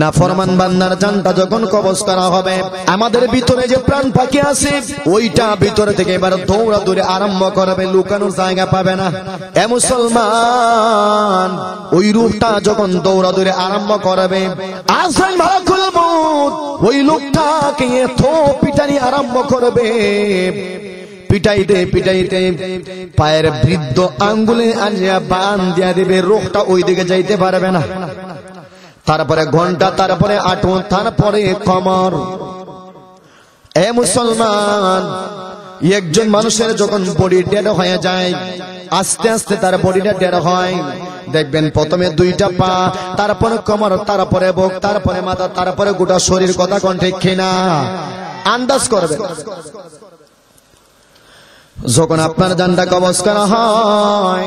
না বান্দার জানটা যখন কবজ করা হবে আমাদের ভিতরে যে প্রাণ পাখি আছে ওইটা ভিতরে থেকে এবার দৌড়া দৌড়ে আরম্ভ করবে লুকানোর জায়গা পাবে না এ মুসলমান ওই রূপটা যখন দৌড়া দৌড়ে আরম্ভ ওই লোকটাকে পিটানি আরম্ভ করবে পিটাইতে পিটাইতে পায়ের বৃদ্ধ আঙ্গুলে আনিয়া বান দিয়া দেবে রোগটা ওই দিকে যাইতে পারবে না তারপরে ঘন্টা তারপরে আটুন তারপরে কমর এ মুসলমান একজন মানুষের যখন বডি ডেড হয়ে যায় আস্তে আস্তে তার বডিটা টের হয় দেখবেন প্রথমে দুইটা পা তারপরে কমর তারপরে বোক তারপরে মাথা তারপরে গোটা শরীর কথা কণ্ঠে খেনা আন্দাজ করবে যখন আপনার জানটা কবস্কার হয়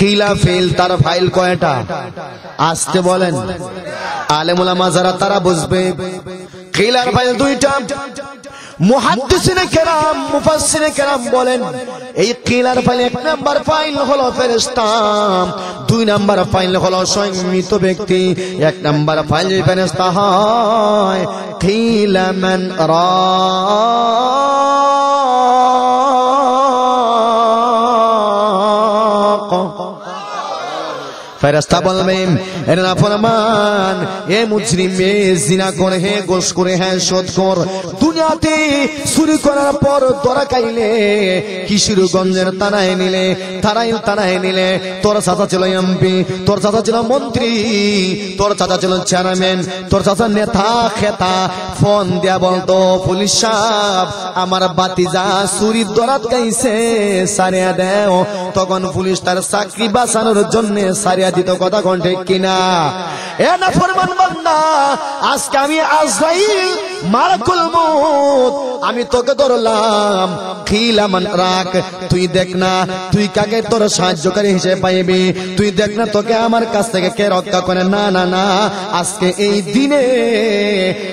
কিলা ফেল তার ফাইল কয়টা আসতে বলেন আলেমুলামা যারা তারা বুঝবে কিলার ফাইল দুইটা মুহাদ্দিসিনে কেরাম মুফাসসিনে কেরাম বলেন এই কিলার ফাইল এক নাম্বার ফাইল হলো ফেরেশতা দুই নাম্বার ফাইল হলো স্বয়ং মৃত ব্যক্তি এক নাম্বার ফাইল ফেরেশতা হয় কিলা রা ফেরাস্তা বলবেন এর নাফরমান এ মুজরিম এ জিনা করে হে গোস করে হ্যাঁ শোধ কর দুনিয়াতে শুরু করার পর দরা খাইলে কিশোরগঞ্জের তানায় নিলে তারাইল তানায় নিলে তোর চাচা ছিল এমপি তোর চাচা ছিল মন্ত্রী তোর চাচা ছিল চেয়ারম্যান তোর চাচা নেতা খেতা ফোন দেয়া বলতো পুলিশ সাহেব আমার যা চুরি দরাত গাইছে সারিয়া দেও তখন পুলিশ তার চাকরি বাঁচানোর জন্য সারিয়া দিত কথা কণ্ঠে কিনা এ না ফরমান বান্দা আজকে আমি আজ আমি তোকে ধরলাম খিলামান রাখ তুই দেখ না তুই কাকে তোর সাহায্যকারী হিসেবে পাইবি তুই দেখ না তোকে আমার কাছ থেকে কে রক্ষা করে না না না আজকে এই দিনে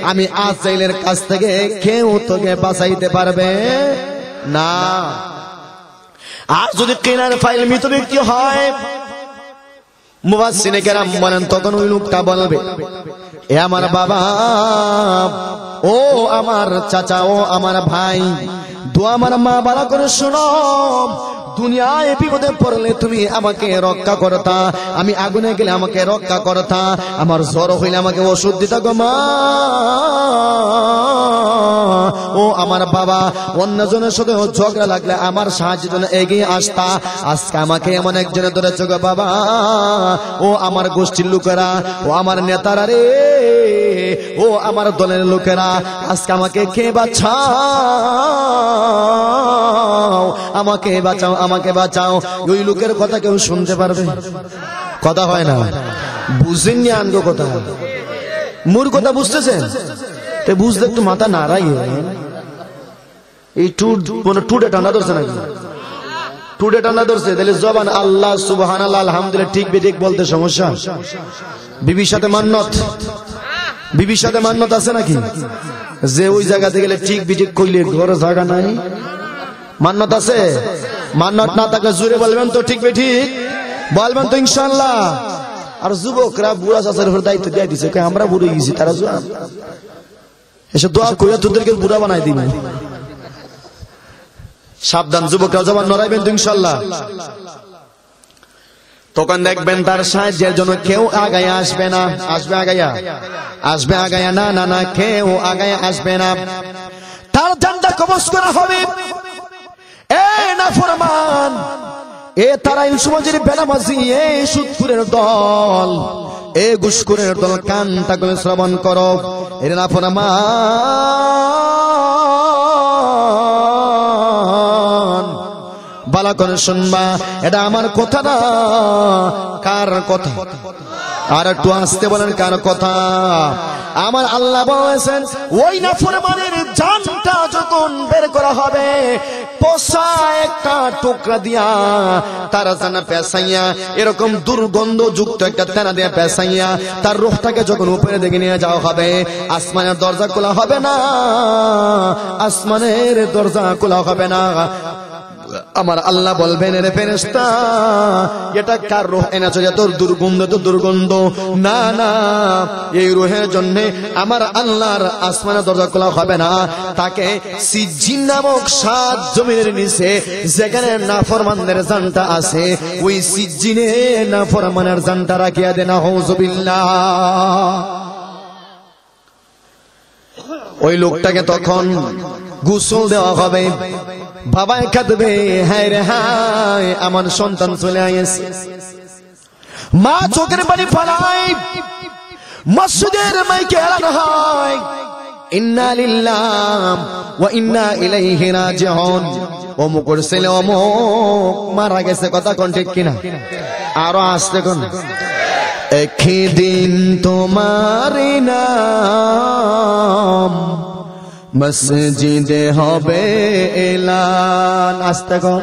আমি আসাইলের কাছ থেকে কেউ তোকে বাঁচাইতে পারবে না আর যদি কেনার ফাইল মৃত ব্যক্তি হয় মুবাসিনে কেরাম বলেন তখন ওই লোকটা বলবে এ আমার বাবা ও আমার চাচা ও আমার ভাই দু আমার মা বাবা করে শোনো দুনিয়ায় বিপদে পড়লে তুমি আমাকে রক্ষা করতা আমি আগুনে গেলে আমাকে রক্ষা করতা আমার জ্বর হইলে আমাকে ওষুধ দিতা গোমা মা ও আমার বাবা অন্যজনের সাথে ঝগড়া লাগলে আমার সাহায্যের জন্য এগিয়ে আসতা আজকে আমাকে এমন একজনে ধরেছ গো বাবা ও আমার গোষ্ঠীর লোকেরা ও আমার নেতারা রে ও আমার দলের লোকেরা আজকে আমাকে কে বাচ্চা বাঁচাও আমাকে বাঁচাও আমাকে বাঁচাও ওই লোকের কথা কেউ শুনতে পারবে কথা হয় না বুঝেননি আনগো কথা মূর কথা বুঝতেছেন বুঝতে একটু মাথা নাড়াই এই টুট মানে টুটে ধরছে নাকি টুটে ধরছে তাহলে জবান আল্লাহ সুবাহান আল্লাহ আলহামদুলিল্লাহ ঠিক বেঠিক বলতে সমস্যা বিবির সাথে মান্নত বিবির সাথে মান্নত আছে নাকি যে ওই জায়গাতে গেলে ঠিক বিঠিক করলে ঘর জায়গা নাই মান্যত আছে মান্নত না তাকে জুড়ে বলবেন তো ঠিক ঠিক বলবেন তো ইনশাল্লাহ আর যুবকরা বুড়া চাষের উপর দায়িত্ব দিয়ে দিছে আমরা বুড়ে গেছি তারা জোয়ান এসে দোয়া কইয়া তোদেরকে বুড়া বানাই দিবে সাবধান যুবকরা জবান নড়াইবেন তো ইনশাল্লাহ তখন দেখবেন তার সাহায্যের জন্য কেউ আগায় আসবে না আসবে আগায়া আসবে আগায়া না না না কেউ আগায় আসবে না তার জানটা কবচ করা হবে না ফরমান এ তারা সমাজের বেনামাজি এ সুদপুরের দল এ গুসকুরের দল কানটা করে শ্রবণ করো এর না ফরমান বালা করে শুনবা এটা আমার কথা না কার কথা আর একটু আসতে বলেন কার কথা আমার আল্লাহ বলেছেন ওই না ফরমানের জানটা যখন বের করা হবে পশা একটা টুকরা দিয়া তারা জানা এরকম দুর্গন্ধযুক্ত একটা তেনা দিয়া পেশাইয়া তার রোহটাকে যখন উপরে দেখে নিয়ে যাওয়া হবে আসমানের দরজা খোলা হবে না আসমানের দরজা খোলা হবে না আমার আল্লাহ বলবেন রে ফেরেস্তা এটা কার রোহ এনেছো যে তোর দুর্গন্ধ তো দুর্গন্ধ না না এই রোহের জন্যে আমার আল্লাহর আসমানের দরজা খোলা হবে না তাকে সিজিন নামক সাত জমিনের নিচে যেখানে নাফরমানদের জানটা আছে ওই সিজিনে নাফরমানের জানটা রাখিয়া দেনা হৌজবিল্লা ওই লোকটাকে তখন গুসল দেওয়া হবে বাবাই কাঁদবে হায় রে হায় আমার সন্তান চলে আইয়েছে মা চোখের পানি ফেলায় মসজিদের মাইকে এলান হয় ইন্না লিল্লাহ ওয়া ইন্না ইলাইহি রাজিউন অমুকর ছেলে অমুক মারা গেছে কথা কোন ঠিক কিনা আরো আসতে কোন একদিন তোমার নাম মসজিদে হবে এলান আস্তে কর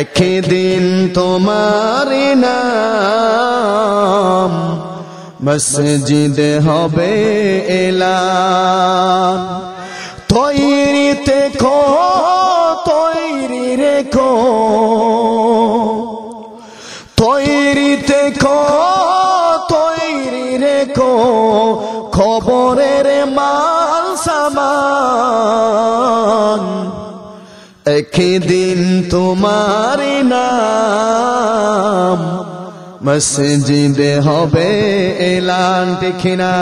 একদিন তোমার নাম মসজিদে হবে এলান তৈরিতে খো রেখে দিন তোমার নাম মসজিদে হবে এলান টিখিনা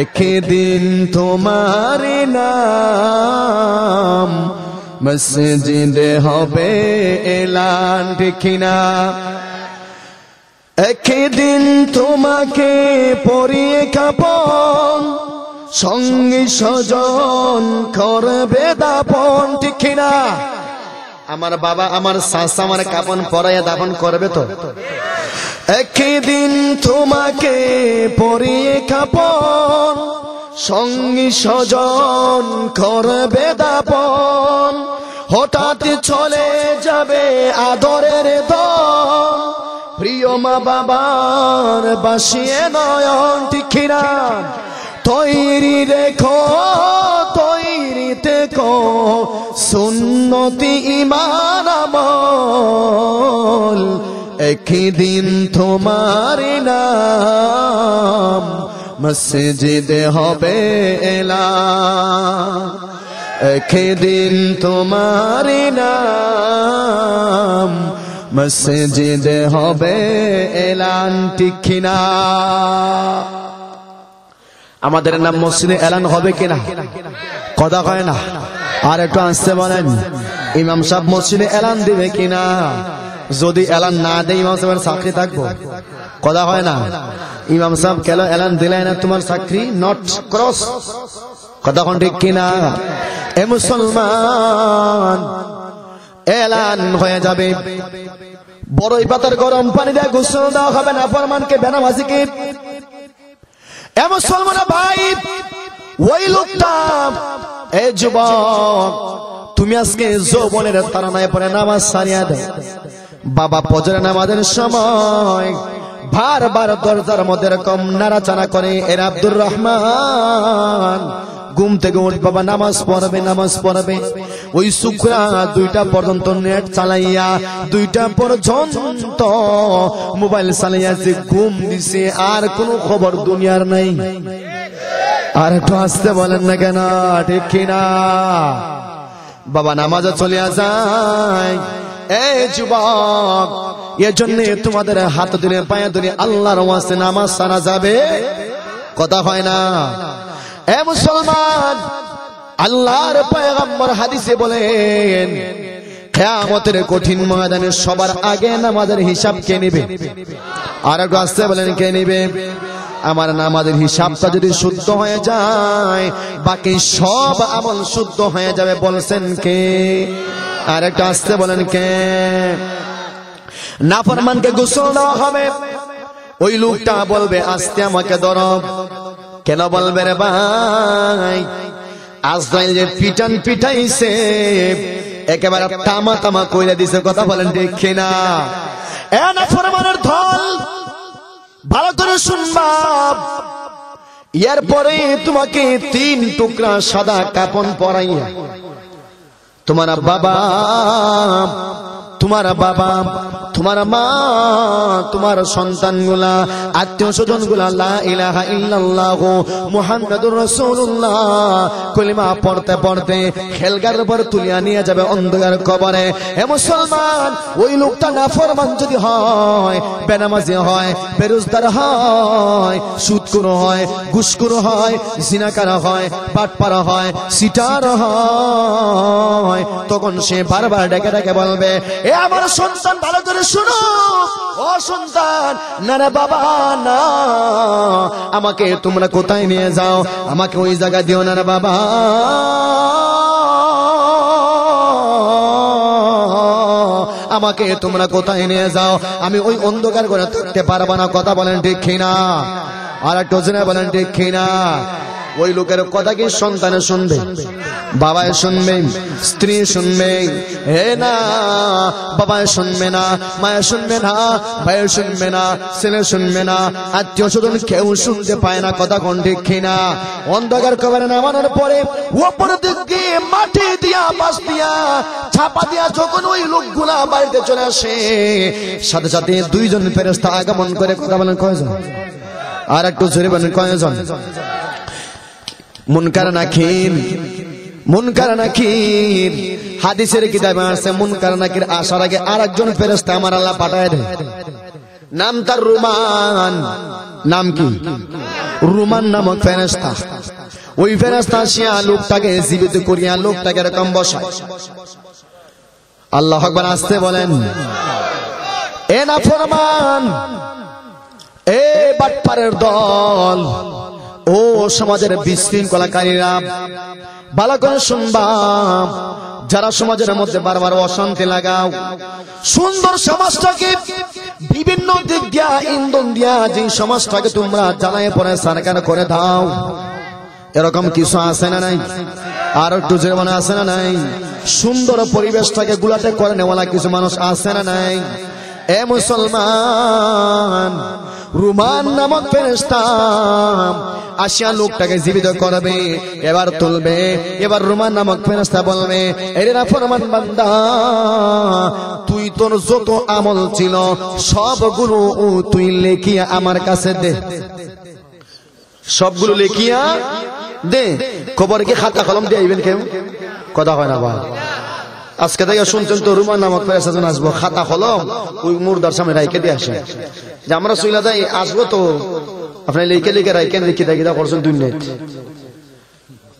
একে দিন তোমার নাম মসজিদে হবে এলান টিখিনা একে দিন তোমাকে পরিয়ে কাপড় সঙ্গে সজন করবে দাপন ঠিক না আমার বাবা আমার শাস আমার কাপন পরাইয়া দাপন করবে তো একদিন তোমাকে পরিয়ে কাপন সঙ্গী সজন করবে দাপন হঠাৎ চলে যাবে আদরের দল প্রিয় মা বাবার বাসিয়ে নয়ন ঠিক না তৈরি রেখো তৈরি দেখো সুন্নতি ইমান আমল দিন তোমার নাম মসজিদে হবে এলা দিন তোমার নাম মসজিদে হবে এলান টিক্ষিনা আমাদের নাম মসজিদে এলান হবে কিনা কথা কয় না আর একটু আসতে বলেন ইমাম সাহেব মসজিদে এলান দিবে কিনা যদি এলান না দেয় ইমাম সাহেবের চাকরি থাকবো কথা হয় না ইমাম সাহেব কেন এলান দিলে না তোমার চাকরি নট ক্রস কথা কোন ঠিক কিনা এ মুসলমান এলান হয়ে যাবে বড়ই পাতার গরম পানি দেয় গোসল দেওয়া হবে না ফরমানকে কি এ মুসলমান ভাই ওই লোকটা এ যুবক তুমি আজকে যৌবনের তারানায় পরে নামাজ সারিয়া দেয় বাবা পজরে নামাজের সময় বারবার দরজার মধ্যে এরকম নাড়াচাড়া করে এর আব্দুর রহমান ঘুম থেকে উঠ বাবা নামাজ পড়বে নামাজ পড়বে ওই শুক্রা দুইটা পর্যন্ত নেট চালাইয়া দুইটা পর্যন্ত মোবাইল চালাইয়া যে ঘুম দিছে আর কোন খবর দুনিয়ার নাই আর একটু আসতে বলেন না কেন ঠিক কিনা বাবা নামাজ চলে যায় এই যুবক এজন্য তোমাদের হাত ধরে পায়ে ধরে আল্লাহর ওয়াসে নামাজ সারা যাবে কথা হয় না এ মুসলমান আল্লাহর পয়গম্বর হাদিসে বলেন কেয়ামতের কঠিন ময়দানে সবার আগে নামাজের হিসাব কে নেবে আর একটু আসতে বলেন কে নেবে আমার নামাজের হিসাবটা যদি শুদ্ধ হয়ে যায় বাকি সব আমল শুদ্ধ হয়ে যাবে বলছেন কে আর একটু আসতে বলেন কে নাফরমানকে গোসল দেওয়া হবে ওই লোকটা বলবে আস্তে আমাকে দরব কেন বলবে রে ভাই আজরাইল যে পিটান পিটাইছে একেবারে তামা তামা কইরা দিছে কথা বলেন দেখে না এ না ফরমানের ধল ভালো করে শুনবা এরপরে তোমাকে তিন টুকরা সাদা কাপন পরাইয়া তোমার বাবা তোমার বাবা তোমার মা তোমার সন্তান গুলা আত্মীয় স্বজন গুলা পড়তে পড়তে খেলগার তুলিয়া নিয়ে যাবে অন্ধকার কবরে মুসলমান ওই লোকটা নাফরমান যদি হয় বেনামাজি হয় বেরোজগার হয় হয় ঘুষকুর হয় জিনাকার হয় পাটপাড়া হয় সিটার হয় তখন সে বারবার ডেকে ডেকে বলবে এ আমার সন্তান ভালো করে শুনো ও সন্তান না না বাবা না আমাকে তোমরা কোথায় নিয়ে যাও আমাকে ওই জায়গা দিও না বাবা আমাকে তোমরা কোথায় নিয়ে যাও আমি ওই অন্ধকার করে থাকতে পারবো না কথা বলেন ঠিক কিনা আর একটু বলেন ঠিক কিনা ওই লোকের কথা কি সন্তানে শুনবে বাবায় শুনবে স্ত্রী শুনবে হে না বাবায় শুনবে না মায়ের শুনবে না ভাইয়ের শুনবে না ছেলে শুনবে না আত্মীয় স্বজন কেউ শুনতে পায় না কথা কোন ঠিক না অন্ধকার না নামানোর পরে ওপর দিকে মাটি দিয়া বাস দিয়া ছাপা দিয়া যখন ওই লোকগুলা বাড়িতে চলে আসে সাথে সাথে দুইজন ফেরস্তা আগমন করে কথা বলেন কয়জন আর একটু জোরে বলেন কয়জন মুনকার নাকির মুনকার নাকির হাদিসের কিতাবে আছে মুনকার নাকির আসার আগে আরেকজন ফেরেশতা আমার আল্লাহ পাঠায় দেয় নাম তার রুমান নাম কি রুমান নামক ফেরেস্তা ওই ফেরেশতা আসিয়া লোকটাকে জীবিত করিয়া লোকটাকে এরকম বসায় আল্লাহ আকবার আসতে বলেন এ না ফরমান এ বাটপারের দল ও সমাজের বিশৃঙ্খলাকারীরা বালাগণ করে শুনবা যারা সমাজের মধ্যে বারবার অশান্তি লাগাও সুন্দর সমাজটাকে বিভিন্ন দিক দিয়া ইন্ধন দিয়া যে সমাজটাকে তোমরা জানাই পরে সারকার করে দাও এরকম কিছু আছে না নাই আর একটু মানে আছে না নাই সুন্দর পরিবেশটাকে গুলাতে করে নেওয়ালা কিছু মানুষ আছে না নাই এ মুসলমান রুমান নামক ফেরেস্তাম আসিয়া লোকটাকে জীবিত করবে এবার তুলবে এবার রুমান নামক ফেরেস্তা বলবে এরে না ফরমান বান্দা তুই তোর যত আমল ছিল সবগুলো তুই লেখিয়া আমার কাছে দে সবগুলো লেখিয়া দে খবর কি খাতা কলম দিয়ে আইবেন কেউ কথা হয় না ভাই আজকে থেকে শুনছেন তো রুমা নামক ফেরেস্তাজন আসবো খাতা হলম ওই মুরদার সামনে রাইকে দিয়ে আসে যে আমরা শুইলা যাই আসবো তো আপনার লিখে লিখে রাইকেন লিখে দেখি দা করছেন দুই মিনিট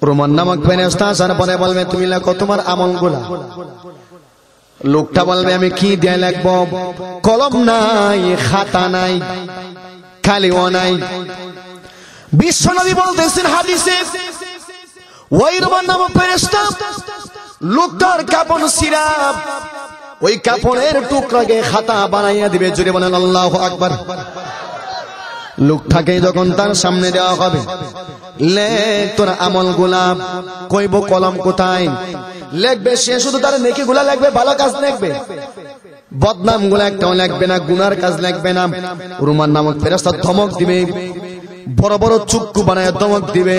রুমান নামক ফেরেস্তা আসার পরে বলবে তুমি লেখো তোমার আমল গোলা লোকটা বলবে আমি কি দিয়ে লিখবো কলম নাই খাতা নাই খালি ও নাই বিশ্বনবী বলতেছেন হাদিসে ওই রুমান নামক ফেরেস্তা লোকটার কাপন সিরাপ ওই কাপড়ের টুকরাকে খাতা বানাইয়া দিবে জুড়ে বলেন আল্লাহ আকবর লোকটাকে যখন তার সামনে দেওয়া হবে তোর আমল কইব কলম কোথায় লেখবে সে শুধু তার নেকি গুলা লেখবে ভালো কাজ লেখবে বদনাম গুলা একটাও লাগবে না গুনার কাজ লাগবে না রুমার নামক ফেরাস্তার ধমক দিবে বড় বড় চুক্কু বানায় ধমক দিবে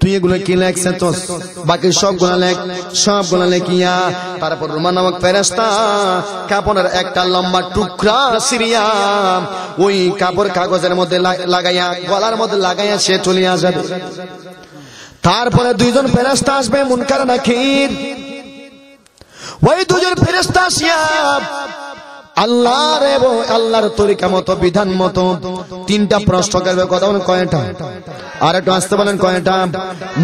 তুই এগুলো কি লেখছে তোস বাকি সব গুণা লেখ সব গুণা লেখিয়া তারপর রুমা নামক ফেরাস্তা কাপড়ের একটা লম্বা টুকরা সিরিয়া ওই কাপড় কাগজের মধ্যে লাগাইয়া গলার মধ্যে লাগাইয়া সে চলিয়া যাবে তারপরে দুইজন ফেরাস্তা আসবে মুনকার নাকি ওই দুজন ফেরাস্তা আসিয়া রে এবং আল্লাহর তরিকা মতো বিধান মতো তিনটা প্রশ্ন করবে কথা বলেন কয়টা আর একটু আসতে বলেন কয়টা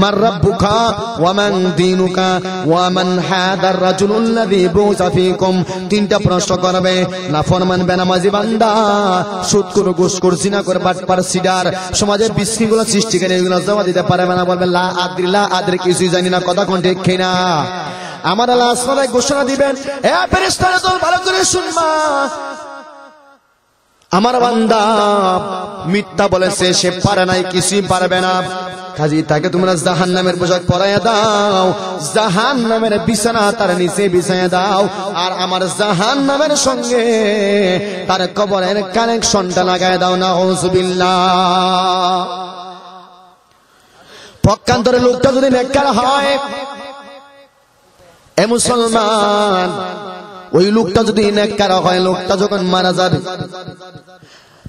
মার রাব্বুকা ওয়া মান দীনুকা ওয়া মান হাদার ফীকুম তিনটা প্রশ্ন করবে না ফরমান বেনামাজি বান্দা সুদ করে গোস করছি না করে পার সিডার সমাজে বিশৃঙ্খল সৃষ্টি করে এগুলো জমা দিতে পারে না বলবে লা আদ্রি লা আদ্রি কিছুই জানি না কথা কোন ঠিক কিনা আমার আল্লাহ আসমানায় ঘোষণা দিবেন ভালো করে শুনবা আমার বান্দা মিথ্যা বলেছে সে পারে নাই কিছুই পারবে না কাজী তাকে তোমরা জাহান নামের পোশাক পরাইয়া দাও জাহান নামের বিছানা তার নিচে বিছাইয়া দাও আর আমার জাহান নামের সঙ্গে তার কবরের কানেকশনটা লাগাই দাও না হৌসুবিল্লা পক্ষান্তরে লোকটা যদি নেককার হয় এ মুসলমান ওই লোকটা যদি নেককারা হয় লোকটা যখন মারা যাবে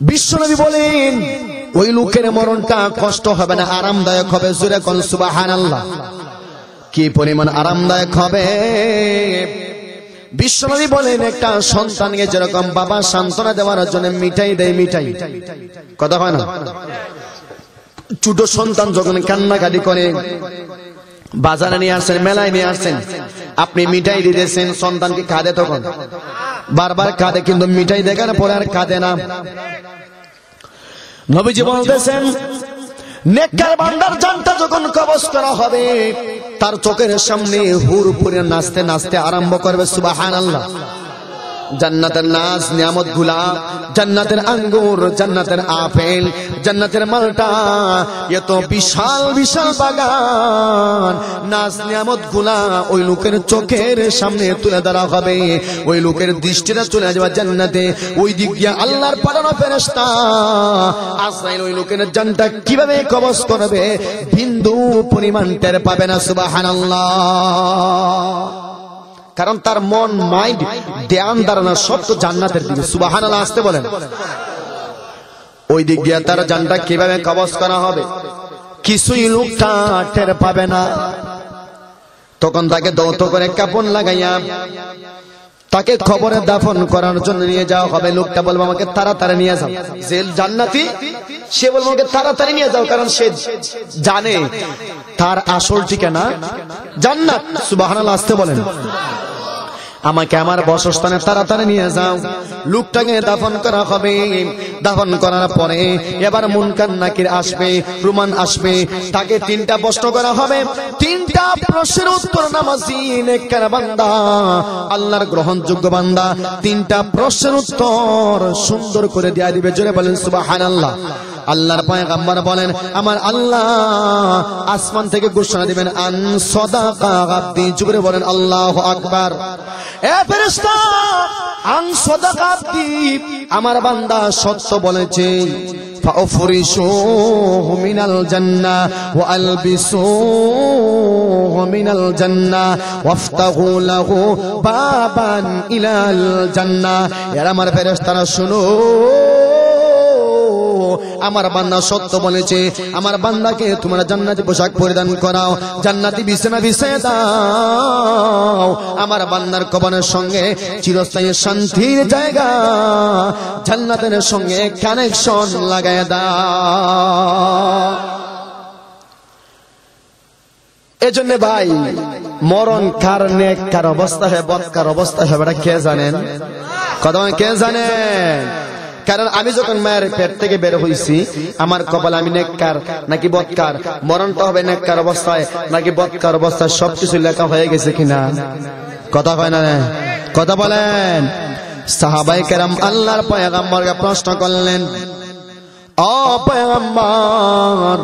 বিশ্বনবী বলেন ওই লোকের মরণটা কষ্ট হবে না আরামদায়ক হবে জোরে কোন সুবাহান আল্লাহ কি পরিমাণ আরামদায়ক হবে বিশ্বনবী বলেন একটা সন্তানকে যেরকম বাবা সান্ত্বনা দেওয়ার জন্য মিঠাই দেয় মিঠাই কথা হয় না ছোট সন্তান যখন কান্নাকাটি করে বাজারে নিয়ে আসছেন মেলায় নিয়ে আসছেন আপনি মিঠাই দিতেছেন সন্তানকে কাঁদে তখন বারবার কাঁদে কিন্তু মিঠাই দেখার পরে আর কাঁদে না নবীজি বলতেছেন তার চোখের সামনে হুর পুরে নাচতে নাচতে আরম্ভ করবে সুবাহ জান্নাতের নাস নিয়ামত গুলা জান্নাতের আঙ্গুর জান্নাতের আপেল জান্নাতের মালটা এত বিশাল বিশাল বাগান নাস নিয়ামত গুলা ওই লোকের চোখের সামনে তুলে ধরা হবে ওই লোকের দৃষ্টিটা চলে যাবে জান্নাতে ওই দিক দিয়ে আল্লাহর পালানো ফেরস্তা আসরাইল ওই লোকের জানটা কিভাবে কবজ করবে বিন্দু পরিমাণ টের পাবে না আল্লাহ কারণ তার মন মাইন্ড ধ্যান ধারণা সব তো জান্নাতের দিকে সুবাহানালা আসতে বলেন ওই দিক দিয়ে তার জানটা কিভাবে কবজ করা হবে কিছুই লোকটা টের পাবে না তখন তাকে দৌত করে কাপন লাগাইয়া তাকে খবরে দাফন করার জন্য নিয়ে যাওয়া হবে লোকটা বলবো আমাকে তাড়াতাড়ি নিয়ে যাও যে জান্নাতি সে বলবো আমাকে তাড়াতাড়ি নিয়ে যাও কারণ সে জানে তার আসল ঠিকানা জান্নাত সুবাহানাল আসতে বলেন আমাকে আমার বসস্থানে তাড়াতাড়ি নিয়ে যাও লোকটাকে দাফন করা হবে দাফন করার পরে এবার মুনকান নাকির আসবে রুমান আসবে তাকে তিনটা প্রশ্ন করা হবে তিনটা প্রশ্নের উত্তর নামাজিন আল্লাহর গ্রহণযোগ্য বান্দা তিনটা প্রশ্নের উত্তর সুন্দর করে দেয়া দিবে জোরে বলেন আল্লাহ আল্লাহর পয়গাম্বর বলেন আমার আল্লাহ আসমান থেকে ঘোষণা দিবেন আন সদা আব্দি জুবরে বলেন আল্লাহ আকবার এ ফেরেশতা আং সদাকাতি আমার বান্দা সত্য বলেছে فأفرشوه من الجنة وألبسوه من الجنة وافتغوا له بابا إلى الجنة يا رمر فرشتنا شنو আমার বান্দা সত্য বলেছে আমার বান্দাকে তোমরা জান্নাতি পোশাক পরিধান করাও জান্নাতি বিছানা বিছিয়ে দাও আমার বান্দার কবনের সঙ্গে চিরস্থায়ী শান্তির জায়গা জান্নাতের সঙ্গে কানেকশন লাগায় দাও এজন্য ভাই মরণ কার নেক কার অবস্থা হয় বৎকার অবস্থা হয় বেটা কে জানেন কথা কে জানেন কারণ আমি যখন মায়ের পেট থেকে বের হয়েছি আমার কপাল আমি নেককার নাকি বৎকার মরণটা হবে নেককার অবস্থায় নাকি বৎকার অবস্থায় সবকিছু লেখা হয়ে গেছে কিনা কথা হয় না কথা বলেন সাহাবাই কেরাম আল্লাহর পয়াগাম্বরকে প্রশ্ন করলেন অপয়াগাম্বর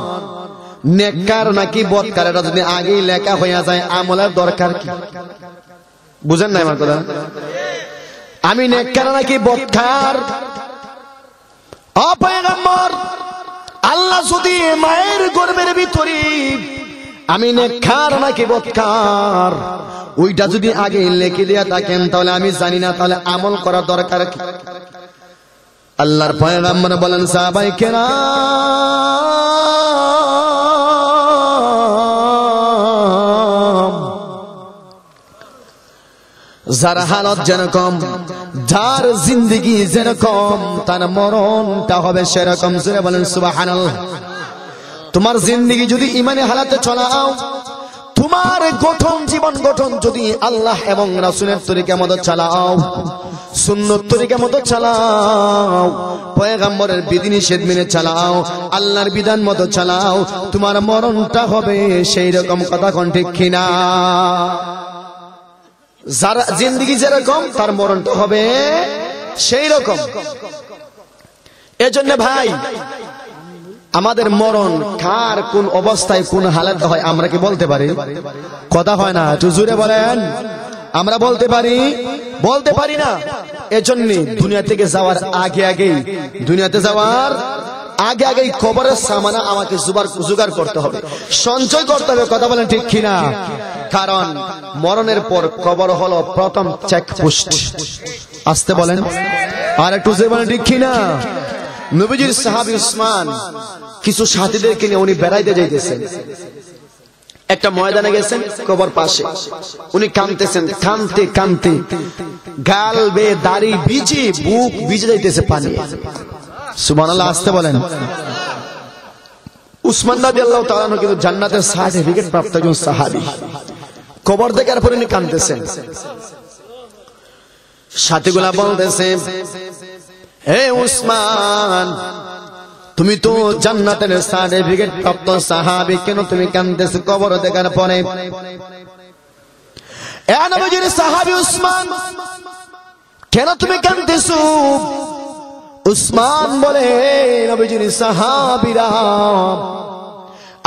নেককার নাকি বৎকার এটা যদি আগেই লেখা হয়ে যায় আমলের দরকার কি বুঝেন না আমার কথা আমি নেককার নাকি বৎকার অপয়গম্বর আল্লাহ যদি মায়ের গর্বের ভিতরে আমি নেখার নাকি বৎকার ওইটা যদি আগে লেখে দিয়া থাকেন তাহলে আমি জানি না তাহলে আমল করা দরকার কি আল্লাহর পয়গাম্বর বলেন সাহাবাই কেনা যার হালত যেরকম যার জিন্দিগি যেরকম তার মরণটা হবে সেরকম জুড়ে বলেন সুবাহান তোমার জিন্দিগি যদি ইমানে হালাতে চলাও তোমার গঠন জীবন গঠন যদি আল্লাহ এবং রাসুলের তরিকা মতো চালাও সুন্নত তরিকা মতো চালাও পয়গাম্বরের নিষেধ মেনে চালাও আল্লাহর বিধান মতো চালাও তোমার মরণটা হবে সেই রকম কথা কণ্ঠে ঠিক কিনা যারা জিন্দিগি যেরকম তার তো হবে সেই রকম এজন্য ভাই আমাদের মরণ কার কোন অবস্থায় কোন হালাতে হয় আমরা কি বলতে পারি কথা হয় না একটু জুড়ে বলেন আমরা বলতে পারি বলতে পারি না এজন্য দুনিয়া থেকে যাওয়ার আগে আগে দুনিয়াতে যাওয়ার আগে আগে কবরের সামানা আমাকে জোগাড় করতে হবে সঞ্চয় করতে হবে কথা বলেন ঠিক কিনা কারণ মরণের পর কবর হলো প্রথম পোস্ট আসতে বলেন আর একটু যে বলেন ঠিক কিনা নবীজির সাহাবি উসমান কিছু সাথীদেরকে নিয়ে উনি বেড়াইতে যাইতেছেন একটা ময়দানে গেছেন কবর পাশে উনি কামতেছেন কামতে কামতে গাল বে দাড়ি বিজে বুক বিজে যাইতেছে পানি সুমান আসতে বলেন উসমান আল্লাহ তালানো কিন্তু জান্নাতের সার্টিফিকেট প্রাপ্ত একজন সাহাবি কবর দেখার পরে উনি কাঁদতেছেন সাথীগুলা বলতেছে হে উসমান তুমি তো জান্নাতের সার্টিফিকেট প্রাপ্ত সাহাবি কেন তুমি কাঁদতেছো কবর দেখার পরে এ নবজির সাহাবি উসমান কেন তুমি কাঁদতেছো উসমান বলে নবীজির সাহাবিরা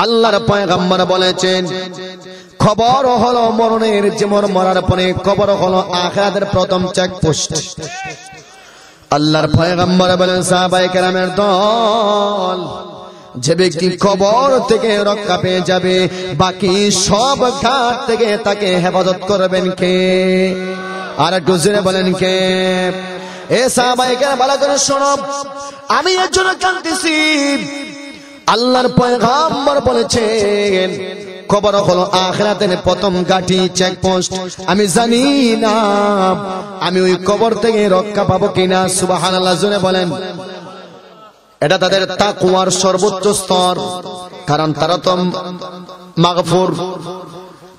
আল্লাহর পয়গাম্বর বলেছেন খবর হলো মরণের যেমন মরার পরে খবর হলো আখরাতের প্রথম চেকপোস্ট আল্লাহর পয়গাম্বর বলেন সাহাবাই কেরামের দল যে ব্যক্তি কবর থেকে রক্ষা পেয়ে যাবে বাকি সব ঘাট থেকে তাকে হেফাজত করবেন কে আর একটু জেনে বলেন কে আমি এর জন্য কান্দিছি আল্লাহর পয়গাম্বর বলেছেন খবর হলো আখরাতের প্রথম গাঠি চেকপোস্ট আমি জানি না আমি ওই কবর থেকে রক্ষা পাবো কিনা সুবাহান আল্লাহ জুড়ে বলেন এটা তাদের তাকুয়ার সর্বোচ্চ স্তর কারণ তারা তো মাগফুর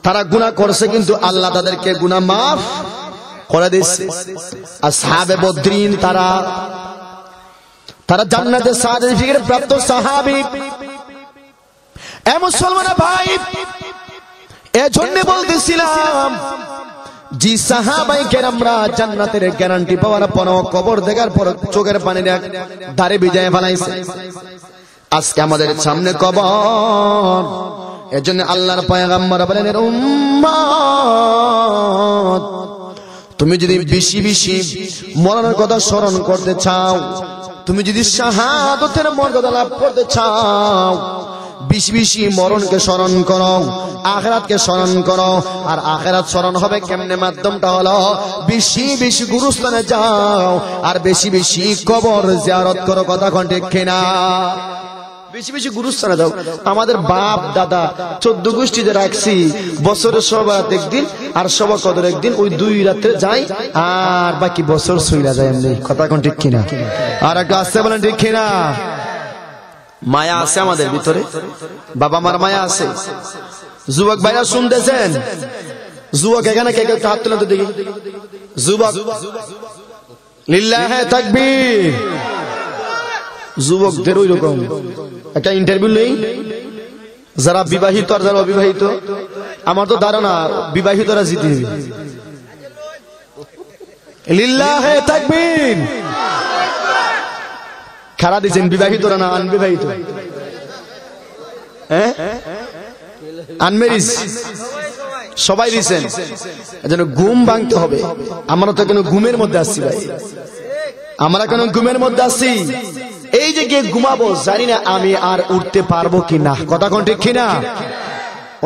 তারা গুণা করছে কিন্তু আল্লাহ তাদেরকে গুণা মাফ তারা জান্নাতের এ জি সাহাবাই গ্যারান্টি পাওয়ার পর কবর দেখার পর চোখের পানি দাঁড়ে বিজয় ফেলাইছে আজকে আমাদের সামনে কবর এজন্য আল্লাহর পয়গাম্বর বলেন উম্মত তুমি যদি বেশি বেশি মরণের কথা স্মরণ করতে চাও তুমি যদি শাহাদতের মর্যাদা লাভ করতে চাও বেশি বিশি মরণকে স্মরণ করো আখরাতকে স্মরণ করো আর আখরাত স্মরণ হবে কেমনে মাধ্যমটা হলো বেশি বেশি গুরুস্থানে যাও আর বেশি বেশি কবর জিয়ারত করো কথা কন্টে কেনা বেশি বেশি গুরু দাও আমাদের বাপ দাদা চোদ্দ গোষ্ঠীতে রাখছি বছরের সবার একদিন আর সবার কদর একদিন ওই দুই রাত্রে যাই আর বাকি বছর সইরা যায় এমনি কথা এখন ঠিক কিনা আর একটা আসতে বলেন ঠিক কিনা মায়া আছে আমাদের ভিতরে বাবা মার মায়া আছে যুবক ভাইরা শুনতেছেন যুবক এখানে কে কেউ হাত তুলে তো দেখি যুবক হ্যাঁ থাকবি যুবকদের ওই রকম একটা ইন্টারভিউ নেই যারা বিবাহিত আর যারা অবিবাহিত আমার তো ধারণা বিবাহিতরা জিতে লিল্লাহে খারা দিচ্ছেন বিবাহিতরা না আনবিবাহিত হ্যাঁ সবাই দিচ্ছেন যেন ঘুম ভাঙতে হবে আমারও তো কেন ঘুমের মধ্যে আসছি ভাই আমরা এখন ঘুমের মধ্যে আছি এই যে গিয়ে ঘুমাবো জানি না আমি আর উঠতে পারবো কি না কথা কোন ঠিক কিনা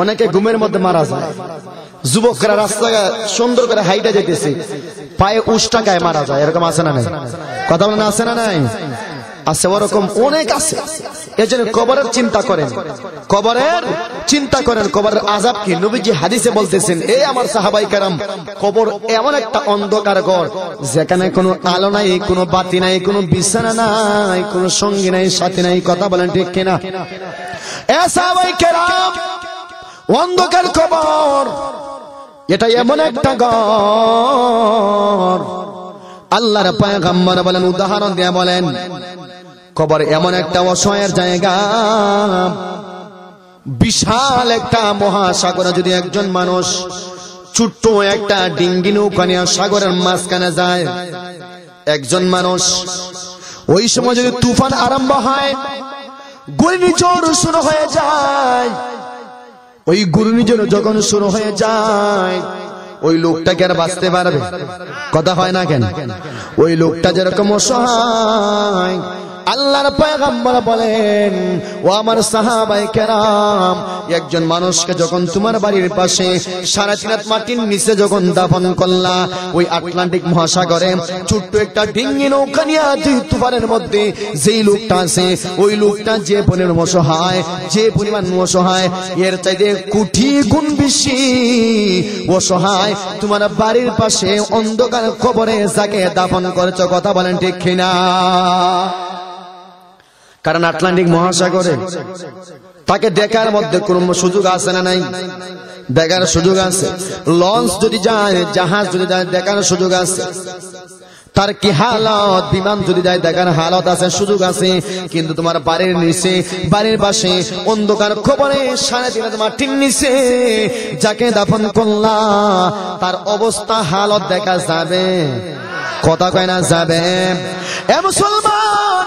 অনেকে ঘুমের মধ্যে মারা যায় যুবকরা রাস্তা সুন্দর করে হাইটা যেতেছে পায়ে উষ্টাকায় মারা যায় এরকম আছে না নাই কথা বলেন আছে না নাই আছে ওরকম অনেক আছে এজন্য কবরের চিন্তা করেন কবরের চিন্তা করেন কবরের আজাব কি নবীজি হাদিসে বলতেছেন এই আমার সাহাবাই কারাম কবর এমন একটা অন্ধকার ঘর যেখানে কোনো আলো নাই কোনো বাতি নাই কোনো বিছানা নাই কোনো সঙ্গী নাই সাথী নাই কথা বলেন ঠিক কিনা এ সাহাবাই কারাম অন্ধকার কবর এটা এমন একটা ঘর আল্লাহর গাম্বার বলেন উদাহরণ দিয়ে বলেন কবর এমন একটা অসহায়ের জায়গা বিশাল একটা মহাসাগরে যদি একজন মানুষ ছোট্ট একটা ডিঙ্গি নৌকা নিয়ে সাগরের মাঝখানে যায় একজন মানুষ ওই সময় যদি তুফান আরম্ভ হয় ঘূর্ণিঝড় শুরু হয়ে যায় ওই ঘূর্ণিঝড় যখন শুরু হয়ে যায় ওই লোকটাকে আর বাঁচতে পারবে কথা হয় না কেন ওই লোকটা যেরকম অসহায় আল্লাহর পয়গাম্বর বলেন ও আমার সাহাবাই কেরাম একজন মানুষকে যখন তোমার বাড়ির পাশে সারা চিনাত মাটির নিচে যখন দাফন করলা ওই আটলান্টিক মহাসাগরে ছোট্ট একটা ডিঙ্গি নৌকা নিয়ে যে তুফানের মধ্যে যেই লোকটা আছে ওই লোকটা যে পরিমাণ অসহায় যে পরিমাণ অসহায় এর চাইতে কুঠি গুণ বেশি অসহায় তোমার বাড়ির পাশে অন্ধকার খবরে যাকে দাফন করেছ কথা বলেন ঠিক কিনা কারণ আটলান্টিক মহাসাগরে তাকে দেখার মধ্যে কোনো সুযোগ আছে না নাই দেখার সুযোগ আছে লঞ্চ যদি যায় জাহাজ যদি যায় দেখার সুযোগ আছে তার কি হালত বিমান যদি যায় দেখার হালত আছে সুযোগ আছে কিন্তু তোমার বাড়ির নিচে বাড়ির পাশে অন্ধকার খবরে সাড়ে তোমার টিম নিচে যাকে দাফন করলা তার অবস্থা হালত দেখা যাবে কথা কয় না যাবে এ মুসলমান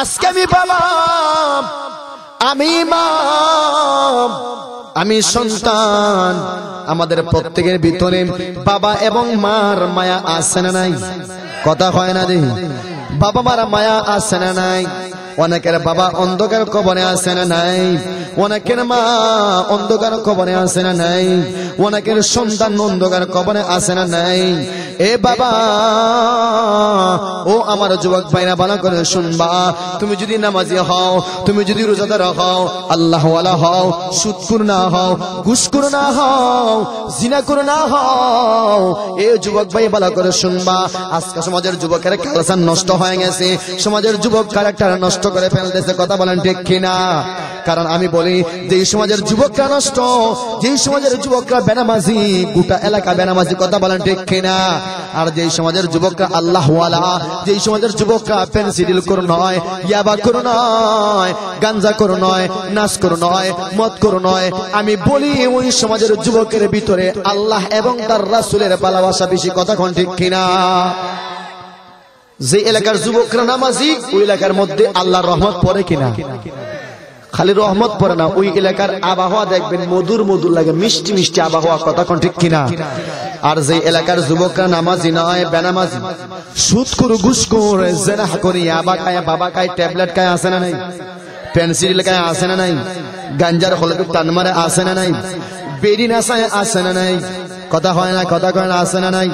আজকে আমি বাবা আমি মা আমি সন্তান আমাদের প্রত্যেকের ভিতরে বাবা এবং মার মায়া আসে না নাই কথা হয় না দেখি বাবা মারা মায়া আসে না নাই অনেকের বাবা অন্ধকার কবরে আসে না নাই অনেকের মা অন্ধকার কবরে আসে না নাই অনেকের সন্তান অন্ধকার কবরে আসে না নাই এ বাবা ও আমার যুবক ভাইরা বানা করে শুনবা তুমি যদি নামাজি হও তুমি যদি রোজাদার হও আল্লাহ হও সুৎকুর না হও ঘুষকুর না হও জিনা করে না হও এ যুবক ভাই বালা করে শুনবা আজকে সমাজের যুবকের কালচার নষ্ট হয়ে গেছে সমাজের যুবক ক্যারেক্টার নষ্ট করে ফেলতেছে কথা বলেন ঠিক কিনা কারণ আমি বলি যেই সমাজের যুবকরা নষ্ট যে সমাজের যুবকরা বেনামাজি গোটা এলাকা বেনামাজি কথা বলেন ঠিক কিনা আর যে সমাজের যুবকরা আল্লাহ যে সমাজের যুবকরা পেন্সিল করু নয় ইয়াবা করু নয় গাঞ্জা করু নয় নাচ করু নয় মত করু নয় আমি বলি ওই সমাজের যুবকের ভিতরে আল্লাহ এবং তার রাসুলের পালাবাসা বেশি কথা কোন ঠিক কিনা যে এলাকার যুবকরা নামাজি ওই এলাকার মধ্যে আল্লাহর রহমত পড়ে কিনা খালি রহমত পড়ে না ওই এলাকার আবহাওয়া দেখবেন মধুর মধুর লাগে মিষ্টি মিষ্টি আবহাওয়া কথা কোন ঠিক কিনা আর যে এলাকার যুবকরা নামাজি নয় বেনামাজি সুদ করু ঘুস করে জেনা করি আবা খায় বাবা খায় ট্যাবলেট খায় আসে না নাই পেন্সিল খায় আসে না নাই গাঞ্জার হলে টান মারে আসে না নাই বেদিন আসায় আসে না নাই কথা হয় না কথা কয় না আসে না নাই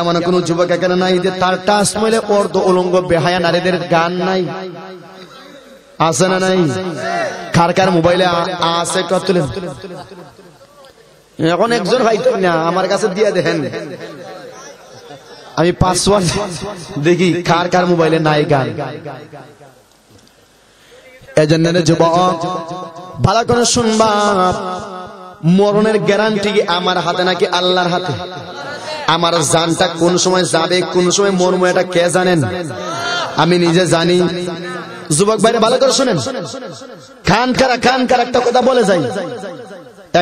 এমন কোনো যুবক এখানে নাই যে তার টাস মেলে অর্ধ উলঙ্গ বেহায়া নারীদের গান নাই আসে না নাই কার কার মোবাইলে আসে কতলেন এখন একজন পাইতেন না আমার কাছে দিয়ে দেখেন আমি পাসওয়ার্ড দেখি কার কার মোবাইলে নাই গান এজন্য যুবক ভালো করে শুনবা মরণের গ্যারান্টি আমার হাতে নাকি আল্লাহর হাতে আমার জানটা কোন সময় যাবে কোন সময় মরম এটা কে জানেন আমি নিজে জানি যুবক ভাইরা ভালো করে শোনেন খান খারা খান খারা একটা কথা বলে যাই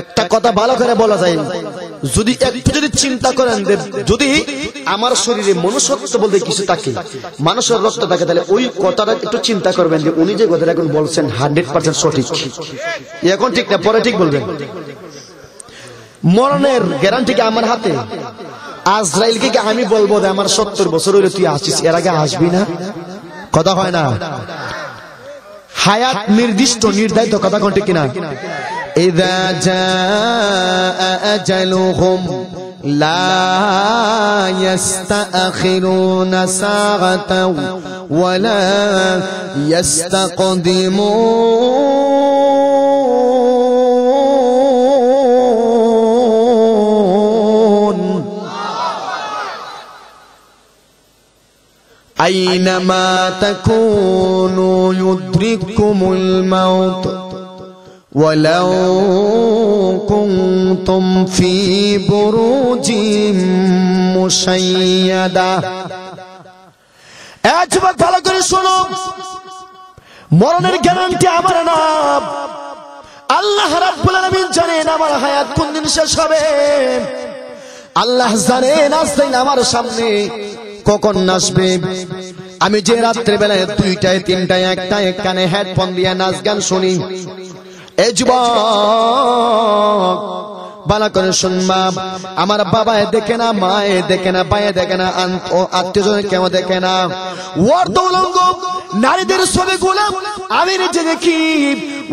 একটা কথা ভালো করে বলা যায় যদি একটু যদি চিন্তা করেন যদি আমার শরীরে মনুষ্যত্ব বলতে কিছু থাকে মানুষের রক্ত থাকে তাহলে ওই কথাটা একটু চিন্তা করবেন যে উনি যে কথাটা এখন বলছেন হান্ড্রেড পার্সেন্ট সঠিক এখন ঠিক না পরে ঠিক বলবেন মরণের গ্যারান্টি কি আমার হাতে আজরাইল কি আমি বলবো যে আমার সত্তর বছর হইলে তুই আসিস এর আগে আসবি না কথা হয় না হায়াত নির্দিষ্ট নির্ধারিত কথা কোনটি কিনা إذا جاء أينما تكونوا يدرككم الموت ولو كنتم في بروج مشيدة أجب ভালো করে শোনো মরণের গ্যারান্টি আমার না আল্লাহ রাব্বুল আলামিন জানেন আমার হায়াত কোন দিন শেষ হবে আল্লাহ জানেন আসতেন আমার সামনে কখন নাচবে আমি যে রাত্রেবেলায় দুইটায় তিনটায় একটায় কানে হেডফোন দিয়ে নাচ গান শুনি বালা করে শুনবা আমার বাবায় দেখে না মায়ে দেখে না পায়ে দেখে না আত্মীয় কেউ দেখে না ওর দৌলঙ্গ নারীদের আমি নিজে দেখি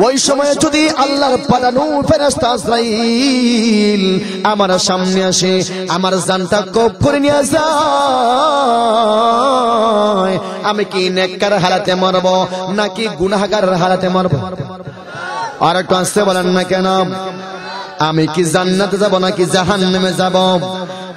ওই সময় যদি আল্লাহর পালানো ফেরাস্তা আজরাইল আমার সামনে আসে আমার জানটা কপ করে নিয়ে যায় আমি কি নেককার হারাতে মারব নাকি গুনাহগার হারাতে মারব আর একটু আসতে বলেন না কেন আমি কি জান্নাতে যাব নাকি জাহান্নামে যাব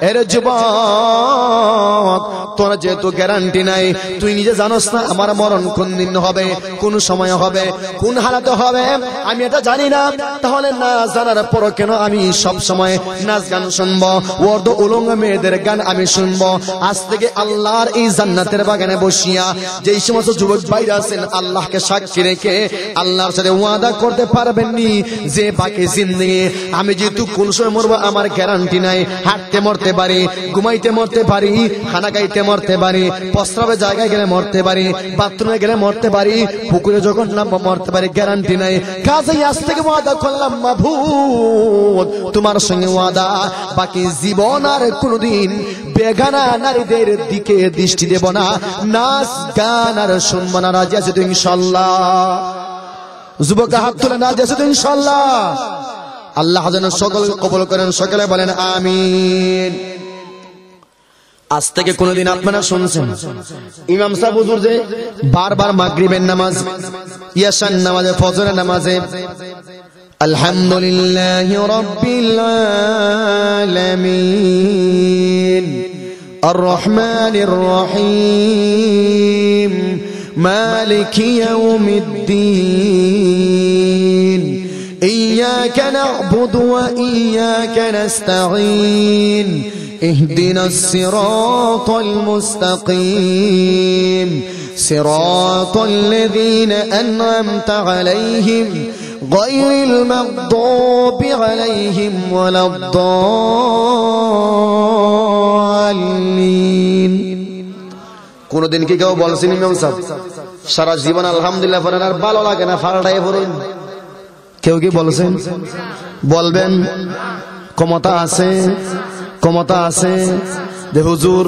এর যুবক তোরা যেহেতু গ্যারান্টি নাই তুই নিজে জানোস না আমার মরণ কোন দিন হবে কোন সময় হবে কোন হালাতে হবে আমি এটা জানি না তাহলে না জানার পর কেন আমি সব সময় নাচ গান শুনবো ওর্দ উলঙ্গ মেয়েদের গান আমি শুনবো আজ থেকে আল্লাহর এই জান্নাতের বাগানে বসিয়া যেই সমস্ত যুবক বাইরে আছেন আল্লাহকে সাক্ষী রেখে আল্লাহর সাথে ওয়াদা করতে পারবেননি যে বাকি জিন্দগি আমি যেহেতু কোন সময় মরবো আমার গ্যারান্টি নাই হাঁটতে মরতে মরতে পারি ঘুমাইতে মরতে পারি খানা খাইতে মরতে পারি প্রস্রাবে জায়গায় গেলে মরতে পারি বাথরুমে গেলে মরতে পারি পুকুরে যখন নামবো মরতে পারি গ্যারান্টি নাই কাজে আজ থেকে ওয়াদা করলাম মা ভূত তোমার সঙ্গে ওয়াদা বাকি জীবন আর কোনোদিন বেগানা নারীদের দিকে দৃষ্টি দেব না নাচ গান আর শুনবো না রাজি আছে তো ইনশাল্লাহ যুবক হাত তুলে রাজি আছে তো ইনশাল্লাহ আল্লাহ যেন সকল কবল করেন সকলে বলেন আমিন আজ থেকে কোনোদিন আপনারা শুনছেন ইমাম সাহেব হুজুর যে বারবার মাগরিবের নামাজ ইয়াসান নামাজে ফজরের নামাজে আলহামদুলিল্লাহ রাব্বিল আলামিন আর রহমানির রহিম মালিক ইয়াউমিদ্দিন إياك نعبد وإياك نستعين اهدنا الصراط المستقيم صراط الذين أنعمت عليهم غير المغضوب عليهم ولا الضالين কোনদিন কি কেউ বলছেন ইমাম সাহেব সারা জীবন আলহামদুলিল্লাহ পড়েন আর ভালো লাগে না ফালটাই পড়েন কেউ কি বলছেন বলবেন ক্ষমতা আছে ক্ষমতা আছে যে হুজুর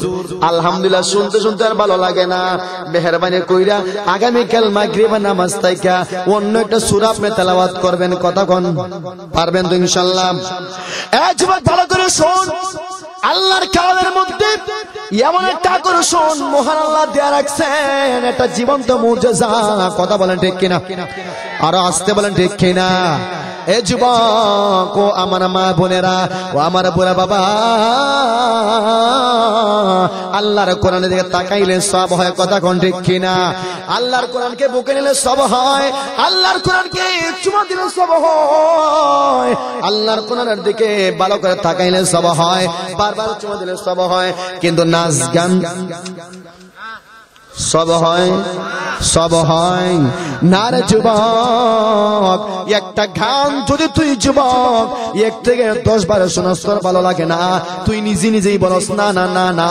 আলহামদুলিল্লাহ শুনতে শুনতে আর ভালো লাগে না মেহরবানি কইরা আগামীকাল মাগরিবা নামাজ তাইকা অন্য একটা সুরা আপনি তেলাওয়াত করবেন কতক্ষণ পারবেন তো ইনশাল্লাহ একবার ভালো করে শোন আল্লাহর কালের মধ্যে এমন একটা আকর্ষণ মহান আল্লাহ দেয়া রাখছেন একটা জীবন্ত মর্যাদা কথা বলেন ঠিক কিনা আরো আসতে বলেন ঠিক কিনা এ যুবক আমার মা বোনেরা ও আমার বুড়া বাবা আল্লাহর কোরআনের দিকে তাকাইলে সব হয় কথা কোন ঠিক কিনা আল্লাহর কোরআনকে বুকে নিলে সব হয় আল্লাহর কোরআনকে চুমা দিলে সব হয় আল্লাহর কোরআনের দিকে ভালো করে তাকাইলে সব হয় বারবার চুমা দিলে সব হয় কিন্তু নাচ গান সব হয় সব হয় না রে যুবক একটা গান যদি তুই যুবক এক থেকে দশ বারে শোনাস তোর ভালো লাগে না তুই নিজে নিজেই বলস না না না না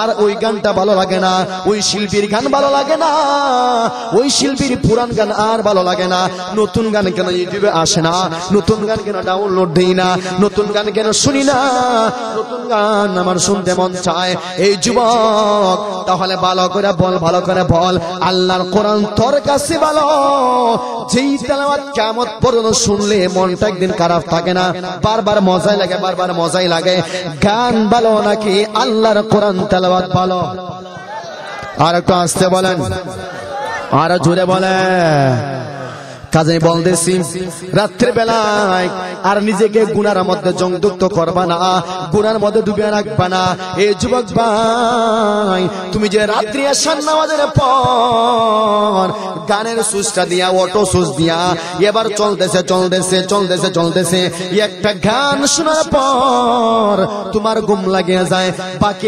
আর ওই গানটা ভালো লাগে না ওই শিল্পীর গান ভালো লাগে না ওই শিল্পীর পুরান গান আর ভালো লাগে না নতুন গান কেন ইউটিউবে আসে না নতুন গান কেন ডাউনলোড দিই না নতুন গান কেন শুনি না নতুন গান আমার শুনতে মন চায় এই যুবক তাহলে ভালো করে বল ভালো ভালো করে বল আল্লাহর কোরআন তোর কাছে ভালো যেই তেলাওয়াত কিয়ামত পর্যন্ত শুনলে মনটা একদিন খারাপ থাকে না বারবার মজাই লাগে বারবার মজাই লাগে গান ভালো নাকি আল্লাহর কোরআন তেলাওয়াত ভালো আর একটু আসতে বলেন আরো জুড়ে বলেন কাজে বলতেছি রাত্রের বেলায় আর নিজেকে গুনার মধ্যে জংযুক্ত করবা না গুনার মধ্যে ডুবে রাখবা না এ যুবক ভাই তুমি যে রাত্রি আসান নামাজের পর গানের সুচটা দিয়া অটো সুস দিয়া এবার চলতেছে চলতেছে চলতেছে চলতেছে একটা গান শোনার পর তোমার ঘুম লাগিয়ে যায়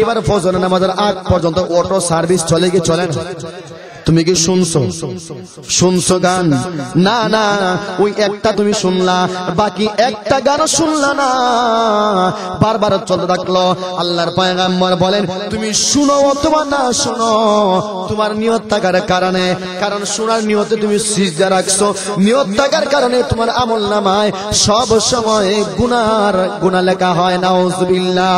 এবার ফজর নামাজের আগ পর্যন্ত অটো সার্ভিস চলে গিয়ে না তুমি কি শুনছো শুনছো গান না না ওই একটা তুমি শুনলা বাকি একটা গান শুনলা না বারবার চলতে থাকলো আল্লাহর পায়গাম্বর বলেন তুমি শুনো অথবা না শুনো তোমার নিয়ত থাকার কারণে কারণ শোনার নিয়তে তুমি সিজা রাখছো নিয়ত থাকার কারণে তোমার আমল নামায় সব সময় গুনার গুণা লেখা হয় না ওজবিল্লা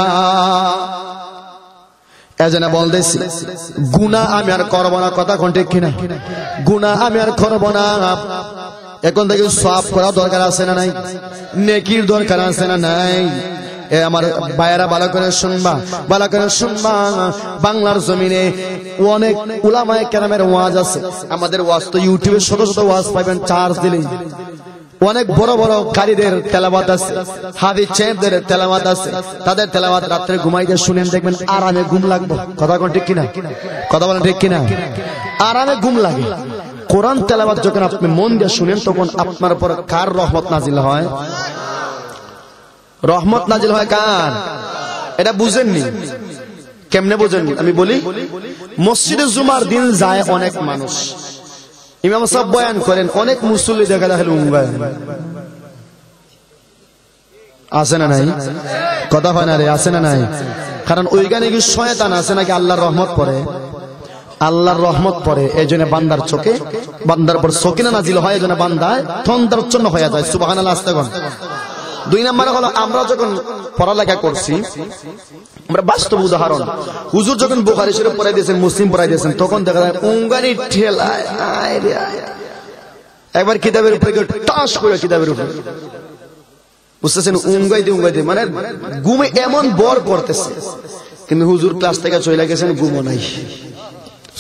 এজনে বলতেছি গুনা আমি আর করব না কথা কোন ঠিক কিনা গুনা আমি আর করব না এখন থেকে সাফ করা দরকার আছে না নাই নেকির দরকার আছে না নাই এ আমার বায়রা ভালো করে শুনবা ভালো করে শুনবা বাংলার জমিনে অনেক উলামায় কেরামের ওয়াজ আছে আমাদের ওয়াজ তো ইউটিউবে শত শত ওয়াজ পাইবেন চার্জ দিলেই অনেক বড় বড় কারিদের তেলাবাত আছে হাবি চেফদের তেলাবাত আছে তাদের তেলাবাত রাত্রে ঘুমাইতে শুনেন দেখবেন আরামে ঘুম লাগবে কথা কোন ঠিক কিনা কথা বলেন ঠিক কিনা আরামে ঘুম লাগে কোরআন তেলাবাত যখন আপনি মন দিয়ে শুনেন তখন আপনার উপর কার রহমত নাজিল হয় রহমত নাজিল হয় কার এটা বুঝেননি কেমনে বুঝেননি আমি বলি মসজিদে জুমার দিন যায় অনেক মানুষ ইমাম সব বয়ান করেন অনেক মুসল্লি দেখা দেখেন উম্বায়ন আসে না নাই কথা হয় না রে আসে না নাই কারণ ওইখানে কি শয়তান আছে নাকি আল্লাহর রহমত পড়ে আল্লাহর রহমত পরে এই জন্য বান্দার চোখে বান্দার পর সকিনা নাজিল হয় এই জন্য বান্দায় থন্দার উচ্ছন্ন হয়ে যায় সুবাহ আল্লাহ আস্তাগন দুই নম্বর হলো আমরা যখন পড়ালেখা করছি আমরা বাস্তব উদাহরণ হুজুর যখন বোখারি পড়াই দিয়েছেন মুসলিম পড়াই দিয়েছেন তখন দেখা যায় উঙ্গানি ঠেলায় একবার কিতাবের উপরে কেউ টাস করে কিতাবের উপরে বুঝতেছেন উঙ্গাই দিয়ে উঙ্গাই দিয়ে মানে গুমে এমন বর করতেছে কিন্তু হুজুর ক্লাস থেকে চলে গেছেন গুমো নাই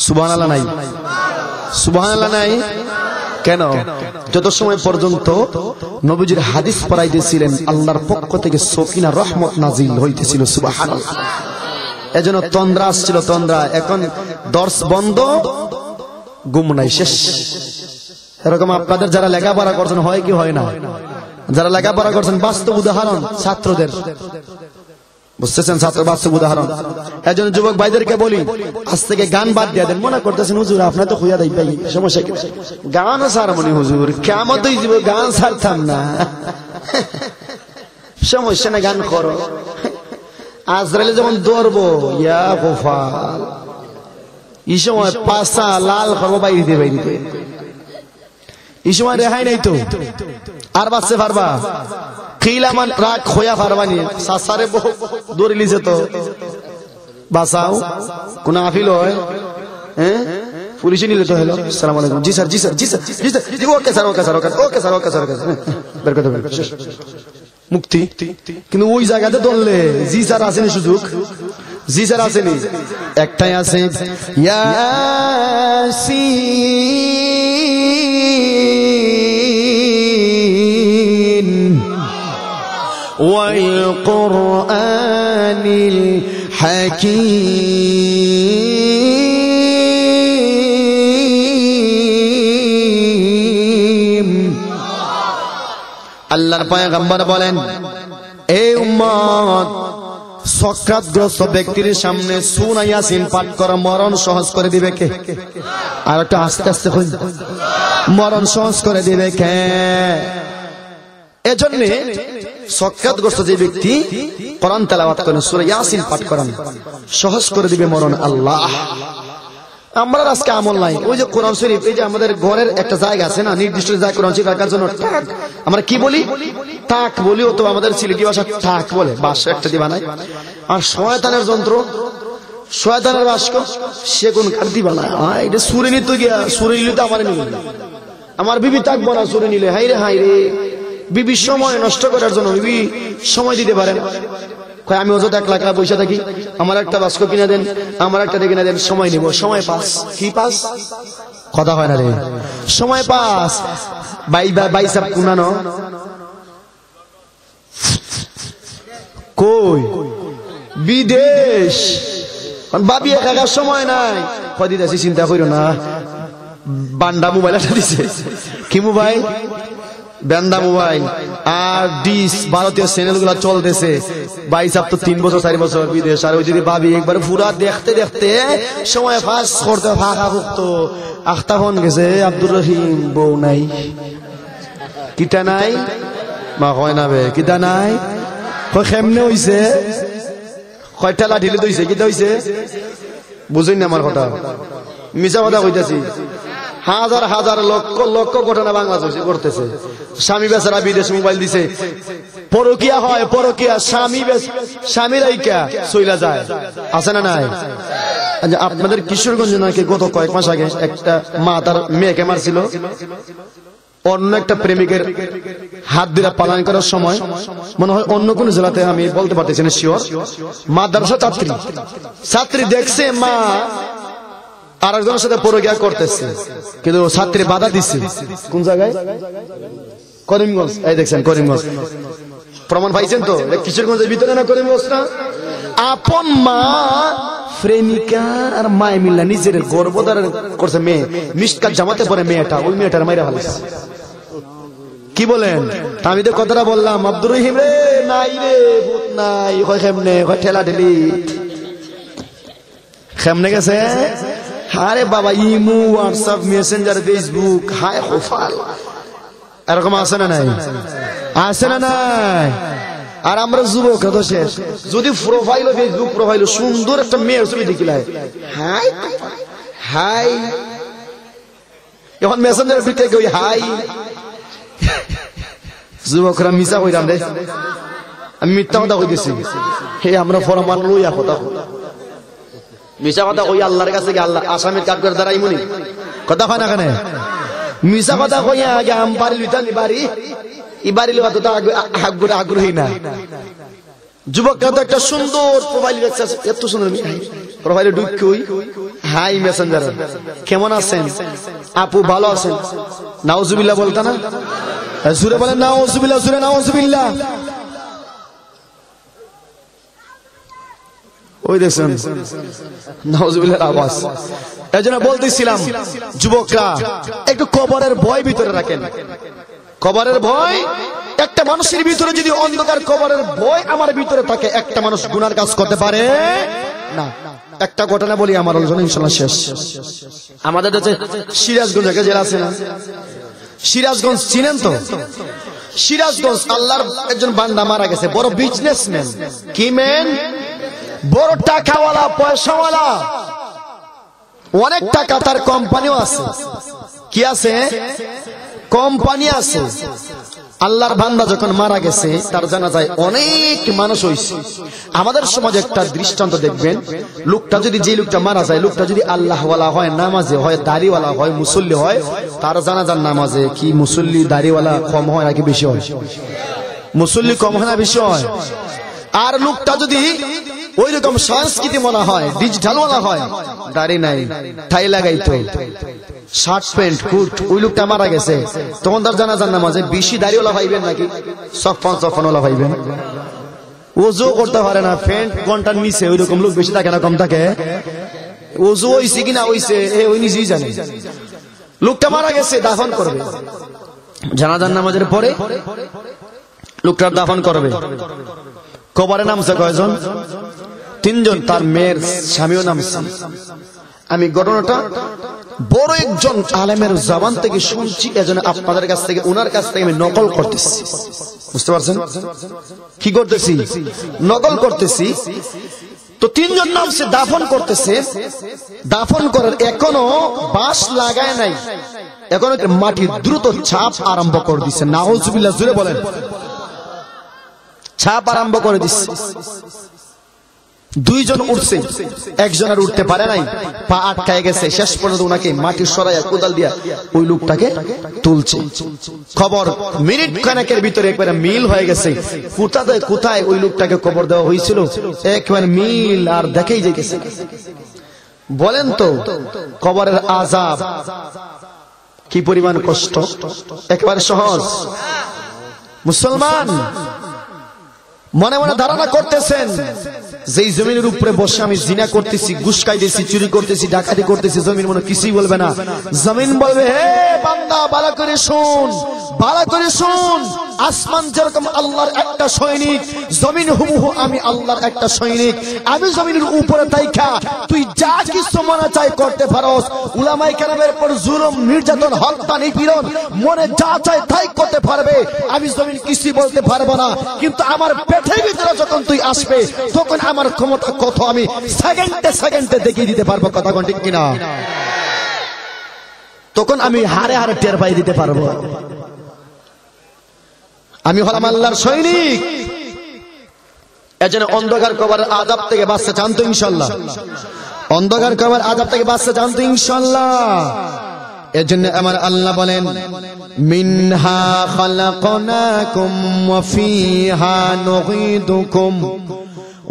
সুবাহ নাই সুবাহ নাই কেন যত সময় পর্যন্ত নবীজির হাদিস পড়াইতেছিলেন আল্লাহর পক্ষ থেকে সকিনা রহমত নাজিল হইতেছিল সুবাহান এজন্য তন্দ্রা আসছিল তন্দ্রা এখন দর্শ বন্ধ গুম নাই শেষ এরকম আপনাদের যারা লেখাপড়া করছেন হয় কি হয় না যারা লেখাপড়া করছেন বাস্তব উদাহরণ ছাত্রদের বুঝতেছেন ছাত্র বাস্তব উদাহরণ একজন যুবক ভাইদেরকে বলি আজ থেকে গান বাদ দিয়ে দেন মনে করতেছেন হুজুর আপনার তো খুঁজা দেই পাই সমস্যা কি গান সার মনে হুজুর কেমন তো গান সারতাম না সমস্যা না গান করো আজরাইলে যেমন দরবো ইয়া গোপাল এই সময় পাশা লাল খবর বাইরে দিয়ে বাইরে এই সময় রেহাই নাই তো আর বাঁচতে পারবা খিলামান রাগ খোয়া পারবানি সাসারে বহু দৌড়ে লিছে তো বাসাও কোন আফিল হয় হ্যাঁ পুলিশে নিলে তো হলো আসসালামু আলাইকুম জি স্যার জি স্যার জি স্যার জি sir okay sir okay sir okay okay sir okay sir okay হ্যাঁ, বের করতে বের মুক্তি কিন্তু ওই জায়গাতে ধরলে জি স্যার আসেনি সুযোগ জি স্যার আসেনি একটাই আছে ইয়াসি والقرآن الحكيم আল্লাহর পায়গাম্বার বলেন এ উম্মত সক্রাতগ্রস্ত ব্যক্তির সামনে ইয়াসিন পাঠ করা মরণ সহজ করে দিবে কে আর একটা আস্তে আস্তে মরণ সহজ করে দিবে কে এজন্য সক্কাতগ্রস্ত যে ব্যক্তি কোরআন তেলাওয়াত করেন সুরে ইয়াসিন পাঠ করেন সহজ করে দিবে মরণ আল্লাহ আমরা আজকে আমল নাই ওই যে কোরআন শরীফ এই যে আমাদের ঘরের একটা জায়গা আছে না নির্দিষ্ট জায়গা কোরআন শরীফ রাখার জন্য টাক আমরা কি বলি টাক বলি তো আমাদের সিলেটি ভাষা টাক বলে বাস একটা দিয়ে বানায় আর শয়তানের যন্ত্র শয়তানের বাস্ক সেগুন কাঠ দিয়ে বানায় এটা সুরে নিতে গিয়া সুরে নিলে তো আমার নিল আমার বিবি তাকবো না সুরে নিলে হাই রে হাই রে বিবি সময় নষ্ট করার জন্য বিবি সময় দিতে পারেন আমি অযথা এক লাখ লাখ পয়সা থাকি আমার একটা বাস্ক কিনে দেন আমার একটা কিনে দেন সময় নিব সময় পাস কি পাস কথা হয় না রে সময় পাস বাই বাইসাব কুনানো কই বিদেশ বাবি একা সময় নাই কদিদাসি চিন্তা করিও না বান্ডা মোবাইল একটা দিছে কি মোবাইল বেন্দা মোবাইল আর ডিস ভারতীয় গুলা চলতেছে বাইশ তো তিন বছর চারি বছর বিদেশ আর ওই যদি ভাবি একবার ফুরা দেখতে দেখতে সময় ফাঁস করতে ফাঁকা করতো ফোন গেছে আব্দুর রহিম বউ নাই কিটা নাই মা কয় না বে কিটা নাই কেমনে হইছে কয়টা লাঠিলে হইছে কিটা হইছে বুঝুন না আমার কথা মিছা কথা কইতাছি হাজার হাজার লক্ষ লক্ষ ঘটনা বাংলাদেশ করতেছে স্বামী বেচারা বিদেশ মোবাইল দিছে পরকিয়া হয় পরকিয়া স্বামী স্বামীর সইলা যায় আছে না নাই আচ্ছা, আপনাদের কিশোরগঞ্জ নাকি গত কয়েক মাস আগে একটা মা তার মেয়েকে মারছিল অন্য একটা প্রেমিকের হাত দিয়ে পালন করার সময় মনে হয় অন্য কোন জেলাতে আমি বলতে পারতেছি না শিওর মাদ্রাসা ছাত্রী ছাত্রী দেখছে মা আর একজনের সাথে পরকিয়া করতেছে কিন্তু ছাত্রী বাধা দিচ্ছে কোন জায়গায় করিমগঞ্জ এই দেখছেন করিমগঞ্জ প্রমাণ পাইছেন তো কিশোরগঞ্জের ভিতরে না করিমগঞ্জ না আপন মা প্রেমিকা আর মায় মিল্লা নিজের গর্ভধারণ করছে মেয়ে মিসকাত জামাতে পরে মেয়েটা ওই মেয়েটার মায়েরা ভালো কি বলেন আমি তো কথাটা বললাম আব্দুর রহিম রে নাই রে ভূত নাই হয় খেমনে হয় ঠেলা ঠেলি খেমনে গেছে হারে বাবা ইমু হোয়াটসঅ্যাপ মেসেঞ্জার ফেসবুক হায় হোফাল এরকম আসে না নাই আসে না নাই আর আমরা যুবক শেষ যদি প্রোফাইল ফেসবুক প্রোফাইল সুন্দর একটা মেয়ের ছবি দেখিলাই হাই হাই এখন মেসেঞ্জার ভিতরে কই হাই যুবকরা মিসা হইলাম রে আমি মিথ্যা কথা দিছি হে আমরা ফরমান লইয়া কথা মিসা কথা কই আল্লাহর কাছে আল্লাহ আসামের কাজ করে মনি কথা হয় না কেন মিশা কথা কইয়া আগে আমপারি লুইতা ই ইবারি লোক তো আগুর আগ্রহী না যুবক তো একটা সুন্দর প্রোফাইল এত সুন্দর প্রোফাইলে কই হাই মেসেঞ্জার কেমন আছেন আপু ভালো আছেন নাওজুবিল্লা বলতা না সুরে বলেন নাওজুবিল্লা সুরে নাওজুবিল্লা ওই দেখছেন নজরুলের আওয়াজ এই জন্য বলতেছিলাম যুবকরা একটু কবরের ভয় ভিতরে রাখেন কবরের ভয় একটা মানুষের ভিতরে যদি অন্ধকার কবরের ভয় আমার ভিতরে থাকে একটা মানুষ গুনার কাজ করতে পারে না একটা ঘটনা বলি আমার আলোচনা ইনশাল্লাহ শেষ আমাদের হচ্ছে সিরাজগঞ্জ একটা জেলা আছে না সিরাজগঞ্জ চিনেন তো সিরাজগঞ্জ আল্লাহর একজন বান্দা মারা গেছে বড় বিজনেসম্যান কি ম্যান বড় টাকাওয়ালা পয়সাওয়ালা অনেক টাকা তার কোম্পানিও আছে কি আছে কোম্পানি আছে আল্লাহর বান্দা যখন মারা গেছে তার জানা যায় অনেক মানুষ হয়েছে আমাদের সমাজে একটা দৃষ্টান্ত দেখবেন লোকটা যদি যে লোকটা মারা যায় লোকটা যদি আল্লাহওয়ালা হয় নামাজে হয় দাড়িওয়ালা হয় মুসল্লি হয় তার জানা যান নামাজে কি মুসল্লি দাড়িওয়ালা কম হয় নাকি বেশি হয় মুসল্লি কম হয় না বেশি হয় আর লোকটা যদি ওই রকম সংস্কৃতি মনে হয় ডিজিটাল মনে হয় দাঁড়িয়ে নাই ঠাই লাগাই লাগাইতো শার্ট প্যান্ট কুট ওই লোকটা মারা গেছে তখন তার জানা জান মাঝে বেশি দাড়িওয়ালা ভাইবেন নাকি সফন ওলা ভাইবেন ওজো করতে পারে না প্যান্ট ঘন্টার নিচে ওই রকম লোক বেশি থাকে না কম থাকে ওজো হইছে কিনা হইছে এ ওই নিজেই জানে লোকটা মারা গেছে দাফন করবে জানাজান নামাজের পরে লোকটার দাফন করবে কবারে নামছে কয়জন তিনজন তার মেয়ের স্বামীও নামছে আমি ঘটনাটা বড় একজন আলেমের জবান থেকে শুনছি এজন্য আপনাদের কাছ থেকে ওনার কাছ থেকে আমি নকল করতেছি বুঝতে পারছেন কি করতেছি নকল করতেছি তো তিনজন নাম সে দাফন করতেছে দাফন করার এখনো বাস লাগায় নাই এখনো মাটির দ্রুত ছাপ আরম্ভ করে দিচ্ছে নাহজুবিল্লাহ জুড়ে বলেন ছাপ আরম্ভ করে দিচ্ছে দুইজন উঠছে একজন আর উঠতে পারে নাই পা আটকায় গেছে শেষ পর্যন্ত উনাকে মাটির সরাইয়া কোদাল দিয়া ওই লোকটাকে তুলছে খবর মিনিট কানেকের ভিতরে একবারে মিল হয়ে গেছে কোথায় কোথায় ওই লোকটাকে খবর দেওয়া হয়েছিল একবারে মিল আর দেখেই গেছে বলেন তো কবরের আজাব কি পরিমাণ কষ্ট একবার সহজ মুসলমান মনে মনে ধারণা করতেছেন যেই জমিনের উপরে বসে আমি জিনা করতেছি গুসকাই দিয়েছি চুরি করতেছি ডাকাতি করতেছি জমিন মনে কিছুই বলবে না জমিন বলবে হে বান্দা বালা করে শুন বালা করে শুন আসমান যেরকম আল্লাহর একটা সৈনিক জমিন হুমুহ আমি আল্লাহর একটা সৈনিক আমি জমিনের উপরে তাইখা তুই যা কিছু মনে চাই করতে পারস উলামাই কেরামের পর জুলুম নির্যাতন হত্যা নিপীড়ন মনে যা চাই তাই করতে পারবে আমি জমিন কিছু বলতে পারবো না কিন্তু আমার পেটের ভিতরে যখন তুই আসবে তখন আমার ক্ষমতা কত আমি সেকেন্ডে সেকেন্ডে দেখিয়ে দিতে পারবো কথা ঠিক কিনা তখন আমি হারে হারে টের পাই দিতে পারবো আমি হলাম আল্লাহর সৈনিক এজন্য অন্ধকার কবার আজাব থেকে বাঁচতে চান তো ইনশাল্লাহ অন্ধকার কবার আজাব থেকে বাঁচতে চান তো ইনশাল্লাহ এজন্য আমার আল্লাহ বলেন মিনহা খালাকনাকুম ওয়া ফিহা নুঈদুকুম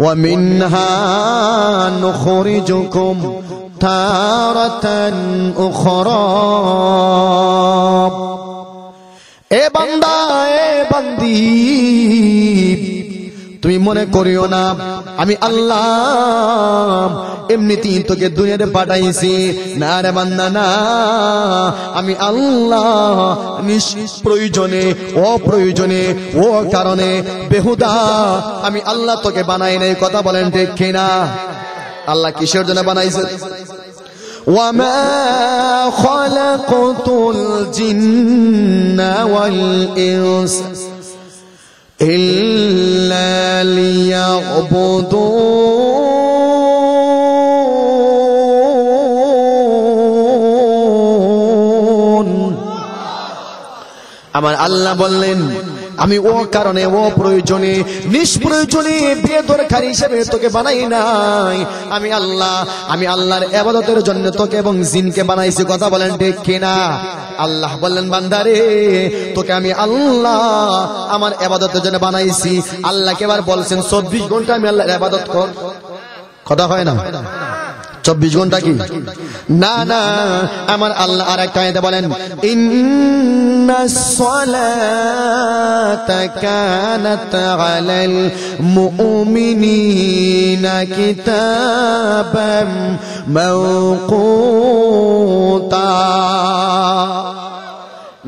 ওয়া মিনহা নুখরিজুকুম তারাতান উখরা এ বান্দা এ বান্দি তুমি মনে করিও না আমি আল্লাহ এমনিতেই তোকে দুনিয়ার পাঠাইছি না রে বান্দা না আমি আল্লাহ প্রয়োজনে অপ্রয়োজনে ও কারণে বেহুদা আমি আল্লাহ তোকে বানাই নাই কথা বলেন ঠিক কিনা আল্লাহ কিসের জন্য বানাইছে وما خلقت الجن والإنس إلا ليعبدون أما الله بلين আমি ও কারণে ও প্রয়োজনে নিষ্প্রয়োজনে দরকার হিসেবে তোকে বানাই নাই আমি আল্লাহ আমি আল্লাহর এবাদতের জন্য তোকে এবং জিনকে বানাইছি কথা বলেন ঠিক কিনা আল্লাহ বললেন বান্দারে তোকে আমি আল্লাহ আমার এবাদতের জন্য বানাইছি আল্লাহকে এবার বলছেন চব্বিশ ঘন্টা আমি আল্লাহর এবাদত কর কথা হয় না চব্বিশ ঘন্টা কি না না আমার আল্লাহ আর একটা আয়তে বলেন কিতাবম মৌকুতা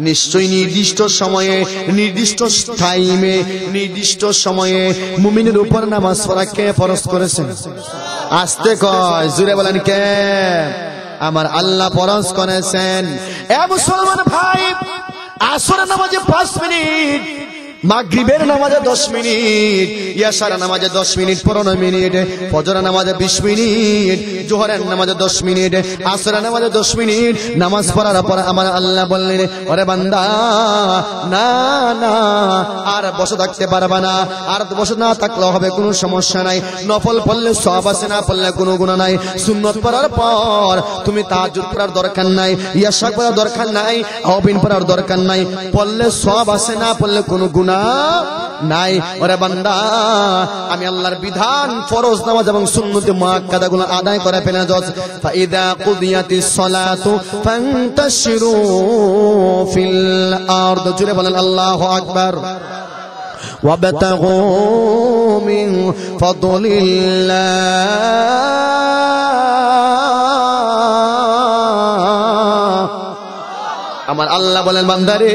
নিশ্চয় নির্দিষ্ট সময়ে নির্দিষ্ট টাইমে নির্দিষ্ট সময়ে মুমিনের উপর নামাজ পড়া কে ফরস করেছেন আসতে কয় জুড়ে বলেন কে আমার আল্লাহ ফরজ করেছেন এ মুসলমান ভাই আসর নামাজে পাঁচ মিনিট মাগরিবের নামাজে দশ মিনিট ইয়াসার নামাজে দশ মিনিট পনেরো মিনিট ফজরা নামাজে বিশ মিনিট জোহরের নামাজে দশ মিনিট আসরা নামাজে দশ মিনিট নামাজ পড়ার পর আমার আল্লাহ বললেন ওরে বান্দা না না আর বসে থাকতে পারবে না আর বসে না থাকলে হবে কোনো সমস্যা নাই নফল পড়লে সব আছে না পড়লে কোনো গুণা নাই সুন্নত পড়ার পর তুমি তাজুদ পড়ার দরকার নাই ইয়াসা পড়ার দরকার নাই অবিন পড়ার দরকার নাই পড়লে সব আসে না পড়লে কোনো গুণ গুণা নাই ওরে বান্দা আমি আল্লাহর বিধান ফরজ নামাজ এবং সুন্নতে মুআক্কাদা গুলো আদায় করে ফেলে দস ফাইদা কুদিয়াতিস সালাতু ফান্তাশিরু ফিল আরদ জুড়ে বলেন আল্লাহু আকবার وابتغوا من فضل আমার আল্লাহ বলেন বান্দারে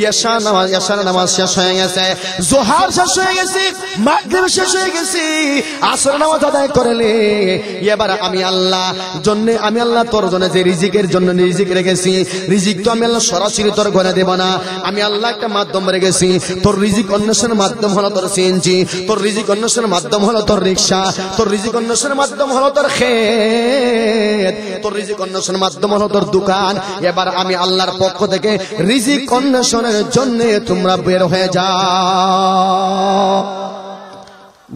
ইয়াশা নামাজ ইয়াশা নামাজ শেষ হয়ে গেছে জোহার শেষ হয়ে গেছে মাগরিব শেষ হয়ে গেছে আসর নামাজ আদায় করলে এবারে আমি আল্লাহ জন্য আমি আল্লাহ তোর জন্য যে রিজিকের জন্য রিজিক রেখেছি রিজিক তো আমি আল্লাহ সরাসরি তোর ঘরে দেব না আমি আল্লাহ একটা মাধ্যম রেখেছি তোর রিজিক অন্বেষণের মাধ্যম হলো তোর সিএনজি তোর রিজিক অন্বেষণের মাধ্যম হলো তোর রিক্সা তোর রিজিক অন্বেষণের মাধ্যম হলো তোর খেত তোর রিজিক অন্বেষণের মাধ্যম হলো তোর দোকান এবার আমি আল্লাহর পক্ষ থেকে রিজিক অন্বেষণের জন্য তোমরা বের হয়ে যা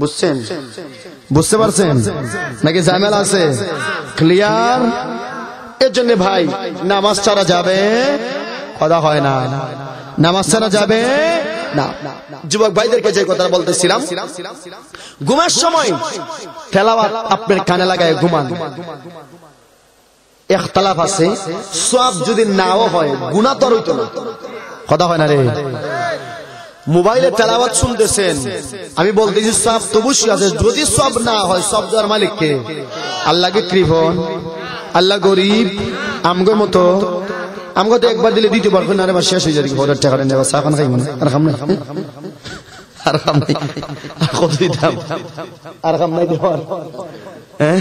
বুঝছেন বুঝতে পারছেন নাকি জামেল আছে ক্লিয়ার এর জন্য ভাই নামাজ ছাড়া যাবে কথা হয় না নামাজ ছাড়া যাবে না যুবক ভাইদেরকে যে কথা বলতেছিলাম ঘুমের সময় খেলাবার আপনার কানে লাগায় ঘুমান একতলাফ আছে সব যদি নাও হয় গুণা তো রইত না কথা হয় না রে মোবাইলে তেলাওয়াত শুনতেছেন আমি বলতেছি সব তবু আছে যদি সব না হয় সব দেওয়ার মালিককে আল্লাহকে কৃপন আল্লাহ গরিব আমগো মতো আমগো তো একবার দিলে দিতে পারবেন না বা শেষ হয়ে যাবে হাজার টাকা নেবা চা খান খাই আর খাম না আর খাম নাই আর কত দিতাম আর খাম নাই দেওয়ার হ্যাঁ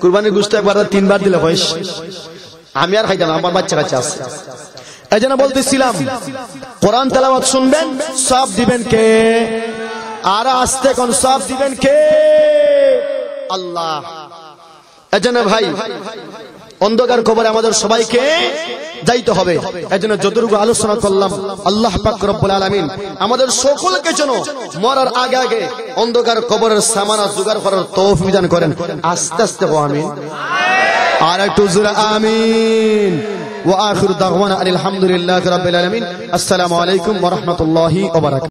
কুরবানির গুস্ত একবার তিনবার দিলে বয়স আমি আর খাইতাম আমার বাচ্চা কাছে আছে এই জন্য বলতেছিলাম কোরআন তেলাবাদ শুনবেন সব দিবেন কে আর আসতে কোন সব দিবেন কে আল্লাহ এজন্য ভাই অন্ধকার খবর আমাদের সবাইকে যাইতে হবে এই জন্য যতটুকু আলোচনা করলাম আল্লাহ পাক রব্বুল আমাদের সকলকে যেন মরার আগে আগে অন্ধকার কবরের সামানা জোগাড় করার তৌফিক দান করেন আস্তে আস্তে আমিন আর একটু জোরে আমিন ওয়া আখির দাওয়ানা আলহামদুলিল্লাহ রাব্বিল আলামিন আসসালামু আলাইকুম ওয়া রাহমাতুল্লাহি ওয়া বারাকাতুহু